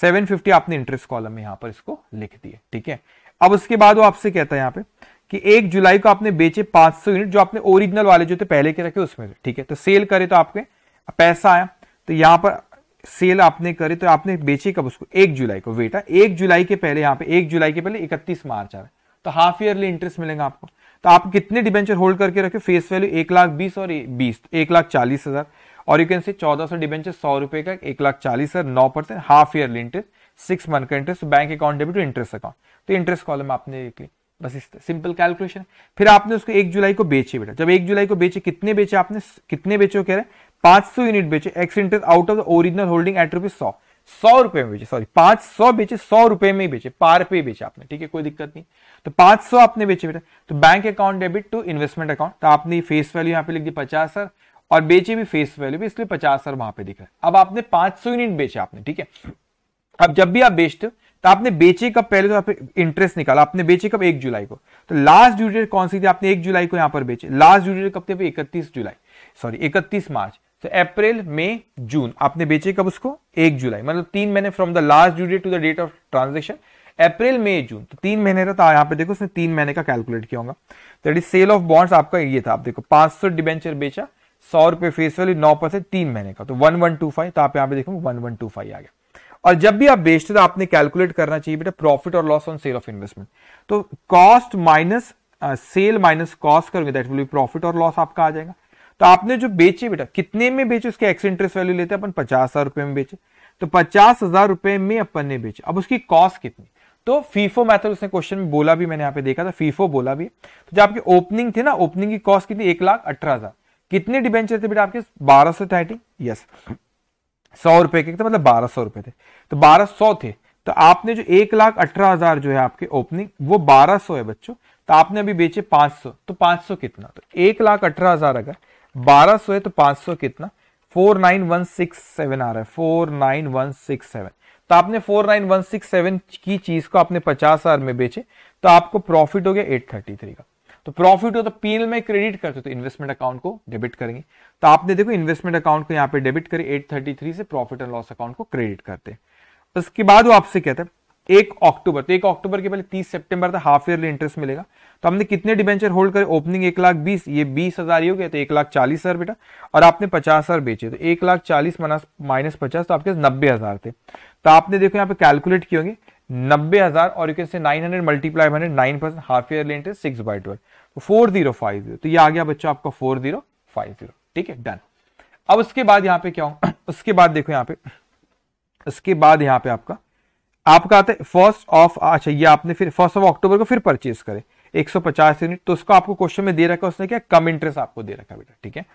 750 आपने इंटरेस्ट कॉलम में यहां पर इसको लिख दिया ठीक है अब उसके बाद वो आपसे कहता है यहाँ पे कि एक जुलाई को आपने बेचे 500 यूनिट जो आपने ओरिजिनल वाले जो थे पहले के रखे उसमें ठीक है तो सेल करे तो आपके पैसा आया तो यहाँ पर सेल आपने करे तो आपने बेचे कब उसको एक जुलाई को बेटा एक जुलाई के पहले यहाँ पे एक जुलाई के पहले इकतीस मार्च आ रहा तो हाफ ईयरली इंटरेस्ट मिलेगा आपको तो आप कितने डिबेंचर होल्ड करके रखे फेस वैल्यू एक लाख बीस और बीस एक लाख चालीस हजार और यू कैन से चौदह सौ डिबेंचर सौ रुपए का एक लाख चालीस हजार नौ percent half yearly interest six month का interest bank account debit to interest account तो इंटरेस्ट कॉलम आपने देख ली बस इस सिंपल कैलकुलेशन फिर आपने उसको एक जुलाई को बेचे बेटा जब एक जुलाई को बेचे कितने बेचे आपने कितने बेचे हो कह रहे हैं पांच सौ यूनिट बेचे ex interest out of the original holding at rupees सौ सौ रुपए में बेचे सॉरी पांच सौ बेचे सौ रुपए में ही बेचे पार पे बेचे आपने ठीक है कोई दिक्कत नहीं तो पांच सौ आपने बेचे बेटा तो bank account debit to investment account तो आपने फेस वैल्यू यहाँ पे लिख दी पचास सर और बेचे भी फेस वैल्यू भी इसलिए पचास सर वहां पे है अब आपने पांच सौ यूनिट बेचे आपने ठीक है अब जब भी आप बेचते हो तो आपने बेचे कब पहले तो आप इंटरेस्ट निकाला आपने बेचे कब एक जुलाई को तो लास्ट ड्यू डेट कौन सी थी आपने एक जुलाई को यहां पर बेचे लास्ट ड्यू डेट कब थे इकतीस जुलाई सॉरी इकतीस मार्च तो अप्रैल मई जून आपने बेचे कब उसको एक जुलाई मतलब तीन महीने from the last due date to the date of transaction अप्रैल मई जून तो तीन महीने रहता यहाँ पे देखो उसने तीन महीने का कैलकुलेट किया होगा that is sale of bonds आपका ये था आप देखो पांच सौ डिबेंचर बेचा सौ रुपए फेस वाली नौ परसेंट तीन महीने का तो वन वन टू फाइव तो आप यहाँ पे देखो वन वन टू फाइव आ गया और जब भी आप बेचते तो आपने कैलकुलेट करना चाहिए बेटा प्रॉफिट और loss on sale of investment तो cost minus sale minus cost करोगे दैट विल बी प्रॉफिट और लॉस आपका आ जाएगा तो आपने जो बेचे बेटा कितने में बेचे उसके एक्स इंटरेस्ट वैल्यू लेते हैं अपन पचास हजार रुपए में बेचे तो पचास हजार रुपए में अपन ने बेचे अब उसकी कॉस्ट कितनी तो फीफो मैथड उसने क्वेश्चन में बोला भी मैंने यहाँ पे देखा था फीफो बोला भी तो जो आपकी ओपनिंग थी ना ओपनिंग की कॉस्ट कितनी एक लाख अठारह हजार कितने डिबेंचर थे बेटा आपके बारह सौ थर्टी यस सौ रुपए के मतलब बारह सौ रुपए थे तो बारह सौ थे तो आपने जो एक लाख अठारह हजार जो है आपके ओपनिंग वो बारह सौ है बच्चों तो आपने अभी बेचे पांच सौ तो पांच सौ कितना तो एक लाख अठारह हजार अगर बारह सौ है तो पांच सौ कितना four nine one six seven आ रहा है four nine one six seven तो आपने four nine one six seven की चीज को आपने पचास हजार में बेचे तो आपको प्रॉफिट हो गया एट थर्टी थ्री का तो प्रॉफिट हो तो पीएल में क्रेडिट करते तो इन्वेस्टमेंट अकाउंट को डेबिट करेंगे तो आपने देखो इन्वेस्टमेंट अकाउंट को यहाँ पे डेबिट करें एट थर्टी थ्री से प्रॉफिट एंड लॉस अकाउंट को क्रेडिट करते उसके बाद वो आपसे कहते हैं एक अक्टूबर तो एक अक्टूबर के पहले तीस सितंबर था हाफ ईयरली इंटरेस्ट मिलेगा तो हमने कितने डिबेंचर होल्ड करे ओपनिंग एक लाख बीस ये बीस हजार ही हो गया तो एक लाख चालीस हजार बेटा और आपने पचास हजार बेचे तो एक लाख चालीस माइनस पचास तो आपके नब्बे हजार थे तो आपने देखो यहाँ पे कैलकुलेट किए होंगे नब्बे हजार और you can say nine hundred multiply hundred nine percent half yearly interest six by twelve तो फोर जीरो फाइव जीरो तो ये आ गया बच्चों आपका फोर जीरो फाइव जीरो ठीक है डन अब उसके बाद यहाँ पे क्या हो उसके बाद देखो यहाँ पे उसके बाद यहाँ पे आपका आपका आता है फर्स्ट ऑफ अच्छा ये आपने फिर फर्स्ट ऑफ अक्टूबर को फिर परचेज करें 150 यूनिट तो उसको आपको क्वेश्चन में दे रखा उसने क्या कम इंटरेस्ट आपको दे रखा बेटा ठीक है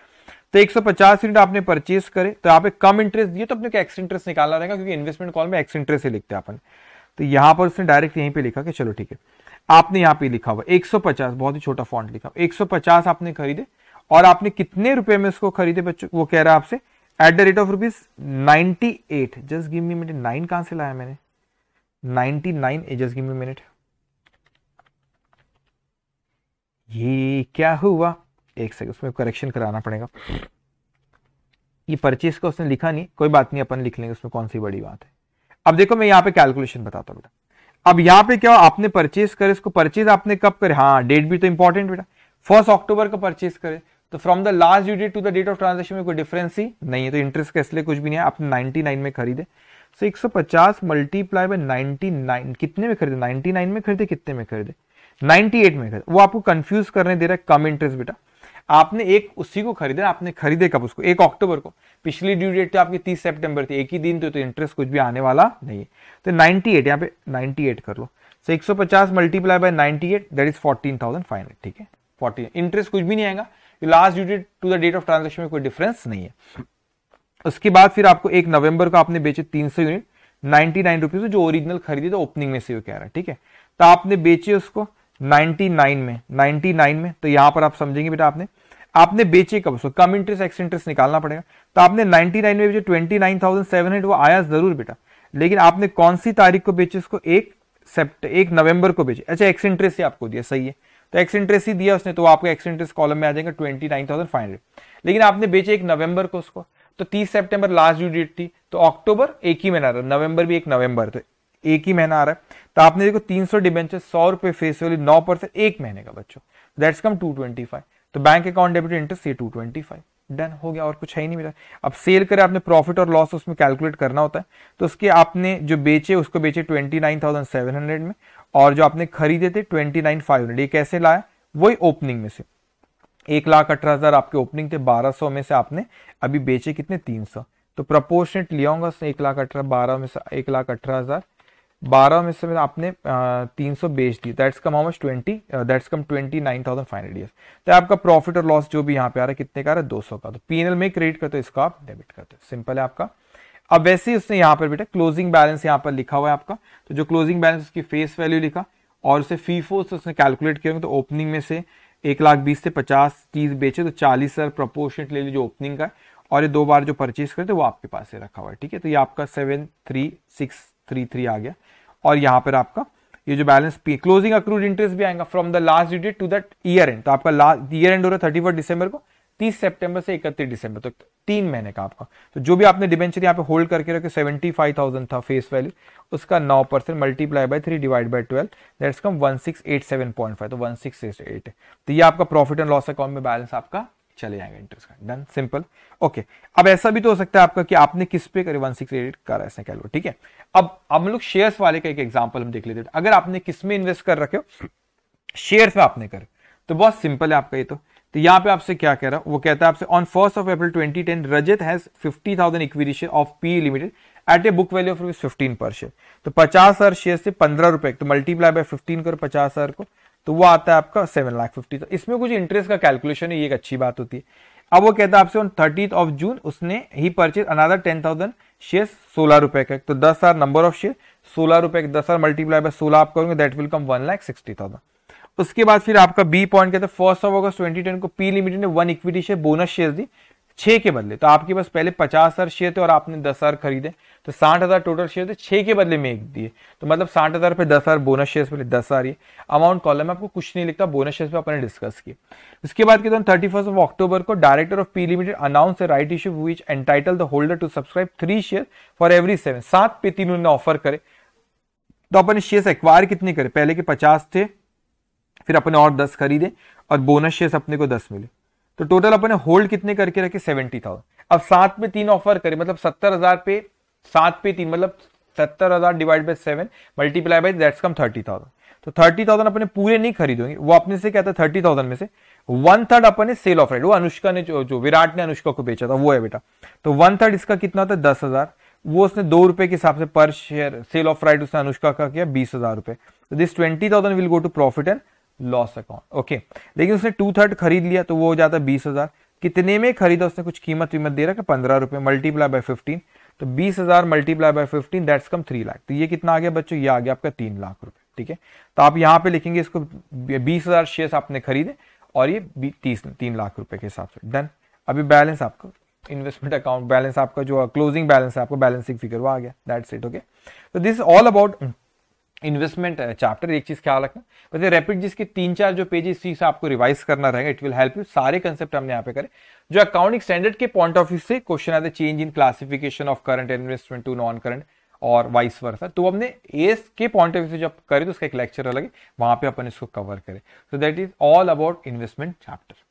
तो 150 यूनिट आपने परचेज करे तो आप कम इंटरेस्ट दिए तो अपने एक्स इंटरेस्ट निकालना रहेगा क्योंकि इन्वेस्टमेंट कॉल में एक्स इंटरेस्ट ही लिखते हैं अपन तो यहाँ पर उसने डायरेक्ट यहीं पर लिखा कि चलो ठीक है आपने यहाँ पे लिखा हुआ एक बहुत ही छोटा फॉन्ट लिखा 150 आपने खरीदे और आपने कितने रुपए में इसको खरीदे बच्चों वो कह रहा है आपसे at the rate of rupees ninety eight just give me मेटे नाइन कहाँ से लाया मैंने 99 just give मिनट ये क्या हुआ एक सेकंड उसमें करेक्शन कराना पड़ेगा ये परचेस का उसने लिखा नहीं कोई बात नहीं अपन लिख लेंगे उसमें कौन सी बड़ी बात है अब देखो मैं यहां पे कैलकुलेशन बताता हूं बेटा अब यहां पे क्या आपने परचेस करे इसको परचेज आपने कब करे हाँ डेट भी तो इंपॉर्टेंट बेटा फर्स्ट अक्टूबर का परचेस करे तो from the last due date to the date of transaction में कोई डिफरेंस ही नहीं है तो इंटरेस्ट का इसलिए कुछ भी नहीं है आपने 99 में खरीदे सो so, 150 मल्टीप्लाई बाय 99 कितने में खरीदे नाइनटी नाइन में खरीदे कितने में खरीदे नाइनटी एट में खरीदे वो आपको कंफ्यूज करने दे रहा है कम इंटरेस्ट बेटा आपने एक उसी को खरीदा आपने खरीदे कब उसको एक अक्टूबर को पिछली ड्यू डेट तो आपकी तीस सितंबर थी एक ही दिन तो, तो इंटरेस्ट कुछ भी आने वाला नहीं है तो नाइनटी एट यहाँ पे नाइनटी एट कर लो सो 150 सौ पचास multiply by ninety eight that is fourteen thousand five hundred ठीक है फोर्टीन इंटरेस्ट कुछ भी नहीं आएगा last due date to the date of transaction में कोई डिफरेंस नहीं है उसके बाद फिर आपको एक नवंबर को आपने बेचे 300 यूनिट नाइनटी नाइन रुपीज जो ओरिजिनल खरीदे थे ओपनिंग में से वो कह रहा है ठीक है तो आपने बेचे उसको 99 में 99 में तो यहां पर आप समझेंगे बेटा आपने आपने बेचे कब उसको कम इंटरेस्ट एक्स इंटरेस्ट निकालना पड़ेगा तो आपने 99 में बेचे 29,700 वो आया जरूर बेटा लेकिन आपने कौन सी तारीख को बेचे उसको एक सेप्ट एक नवंबर को बेचे अच्छा एक्स इंटरेस्ट ही आपको दिया सही है तो एक्स इंटरेस्ट ही दिया उसने तो आपका एक्स इंटरेस्ट कॉलम में आ जाएगा ट्वेंटी लेकिन आपने बेचे एक नवंबर को उसको तो 30 सितंबर लास्ट ड्यू डेट थी तो अक्टूबर एक ही महीना आ रहा है नवंबर भी एक नवंबर तो एक ही महीना आ रहा है तो आपने देखो 300 सौ डिबेंचर सौ रुपए फेस वैल्यू नौ परसेंट एक महीने का बच्चों दैट्स कम 225 तो बैंक अकाउंट डेबिट इंटरेस्ट ये 225 डन हो गया और कुछ है ही नहीं मेरा अब सेल करें आपने प्रॉफिट और लॉस उसमें कैलकुलेट करना होता है तो उसके आपने जो बेचे उसको बेचे 29,700 में और जो आपने खरीदे थे 29,500 ये कैसे लाया वही ओपनिंग में से एक लाख अठारह हजार आपके ओपनिंग थे बारह सौ में से आपने अभी बेचे कितने तीन सौ तो प्रपोर्शनेट लिया होगा एक लाख अठारह बारह में से एक लाख अठारह हजार बारह में से आपने तीन सौ बेच दी that's come how twenty that's come twenty nine thousand five hundred तो आपका प्रॉफिट और लॉस जो भी यहाँ पे आ रहा है कितने का आ रहा है दो सौ का तो पीएनएल में क्रेडिट करते हो इसको आप डेबिट करते हो सिंपल है आपका अब वैसे ही उसने यहाँ पर बेटा क्लोजिंग बैलेंस यहाँ पर लिखा हुआ है आपका तो जो क्लोजिंग बैलेंस उसकी फेस वैल्यू लिखा और उसे फीफो से उसने कैलकुलेट किया तो ओपनिंग में से एक लाख बीस से पचास चीज़ बेचे तो चालीस हजार प्रपोर्शन ले लीजिए जो ओपनिंग का है और ये दो बार जो परचेज करते तो वो आपके पास ये रखा हुआ है ठीक है तो ये आपका seven three six three three आ गया और यहाँ पर आपका ये जो बैलेंस पे क्लोजिंग अक्रूड इंटरेस्ट भी आएगा from the last date to that year end तो आपका लास्ट ईयर एंड हो रहा है थर्टी फर्स्ट दिसंबर को तीस सेप्टेम्बर से इकतीस दिसंबर तक तीन महीने का आपका तो जो भी आपने डिबेंचर यहाँ पे होल्ड करके रखे सेवेंटी फाइव थाउजेंड था फेस वैल्यू उसका नौ percent multiply by three divide by twelve that's come one six eight seven point five तो वन सिक्स एट एट तो ये आपका प्रॉफिट एंड लॉस अकाउंट में बैलेंस आपका चले जाएंगे इंटरेस्ट का डन सिंपल ओके अब ऐसा भी तो हो सकता है आपका कि आपने किस पे करे वन सिक्स एट करा ऐसे कह लो ठीक है अब हम लोग शेयर्स वाले का एक एग्जाम्पल हम देख लेते हैं अगर आपने किस में इन्वेस्ट कर रखे हो शेयर्स में आपने कर तो बहुत सिंपल है आपका ये तो तो यहां पे आपसे क्या कह रहा है वो कहता है आपसे on first of April 2010 Rajat has 50,000 equity share of P limited at a book value of rupees fifteen per share तो पचास हजार शेयर से पंद्रह रुपए तो मल्टीप्लाई बाय फिफ्टीन करो पचास हजार को तो वो आता है आपका सेवन लाख फिफ्टी तो इसमें कुछ इंटरेस्ट का कैलकुलेशन है ये एक अच्छी बात होती है अब वो कहता है आपसे ऑन थर्टी ऑफ जून उसने ही purchase another ten thousand share सोलह रुपए का तो दस हजार नंबर ऑफ शेयर सोलह रुपए दस हजार मल्टीप्लाई बाय सोलह आप करोगे that will come one lakh sixty thousand उसके बाद फिर आपका बी पॉइंट कहते हैं first of August twenty ten को पी लिमिटेड ने one equity share bonus share दी छह के बदले तो आपके पास पहले पचास हज़ार शेयर थे और आपने दस हज़ार खरीदे तो साठ हज़ार टोटल शेयर थे छह के बदले में एक दिए तो मतलब साठ हज़ार पे दस हज़ार बोनस शेयर पे दस हज़ार ये अमाउंट कॉलम में आपको कुछ नहीं लिखता बोनस शेयर पे आपने डिस्कस किए उसके बाद कहते हैं थर्टी फर्स्ट ऑफ अक्टूबर को director of P limited announce right issue which entitle the holder to subscribe three share for every seven सात पे तीन उन्होंने ऑफर करे तो अपने शेयर एक्वायर कितने करे पहले के पचास थे फिर अपने और दस खरीदे और बोनस शेयर अपने को दस मिले तो टोटल अपने होल्ड कितने करके रखे सेवेंटी थाउजेंड अब सात पे तीन ऑफर करें मतलब सत्तर हजार पे सात पे तीन मतलब सत्तर हजार divide by seven multiply by that's come thirty thousand तो थर्टी थाउजेंड अपने पूरे नहीं खरीदेंगे वो अपने से क्या था थर्टी थाउजेंड में से वन थर्ड अपने सेल ऑफ राइट वो अनुष्का ने जो, जो विराट ने अनुष्का को बेचा था वो है बेटा तो वन थर्ड इसका कितना था दस हजार वो उसने दो रुपए के हिसाब से पर शेयर सेल ऑफ राइट उसने अनुष्का का किया बीस हजार रुपए this twenty thousand will go to profit and loss account okay लेकिन उसने टू थर्ड खरीद लिया तो वो हो जाता है बीस हजार कितने में खरीदा उसने कुछ कीमत वीमत दे रखा पंद्रह रुपए मल्टीप्लाई बाय फिफ्टीन तो बीस हजार multiply by fifteen that's come three lakh तो ये कितना आ गया बच्चों ये आ गया आपका तीन लाख रुपए ठीक है तो आप यहाँ पे लिखेंगे इसको बीस हजार शेयर आपने खरीदे और ये तीस तीन लाख रुपए के हिसाब से डन अभी बैलेंस आपको इन्वेस्टमेंट अकाउंट बैलेंस आपका जो क्लोजिंग बैलेंस है आपको बैलेंसिंग फिगर वो आ गया दैट्स इट ओके तो this all about investment chapter uh, एक चीज़ ख्याल रखना वैसे रैपिड जिसके तीन चार जो पेजेस से आपको रिवाइज करना रहेगा इट विल हेल्प यू सारे कंसेप्ट हमने यहाँ पे करें जो अकाउंटिंग स्टैंडर्ड के पॉइंट ऑफ व्यू से क्वेश्चन आते change in classification of current investment to non current और वाइस वर्सा तो हमने एस के पॉइंट ऑफ व्यू से जब करें तो उसका एक लेक्चर अलग है वहां पे अपन इसको कवर करें so that is all about investment chapter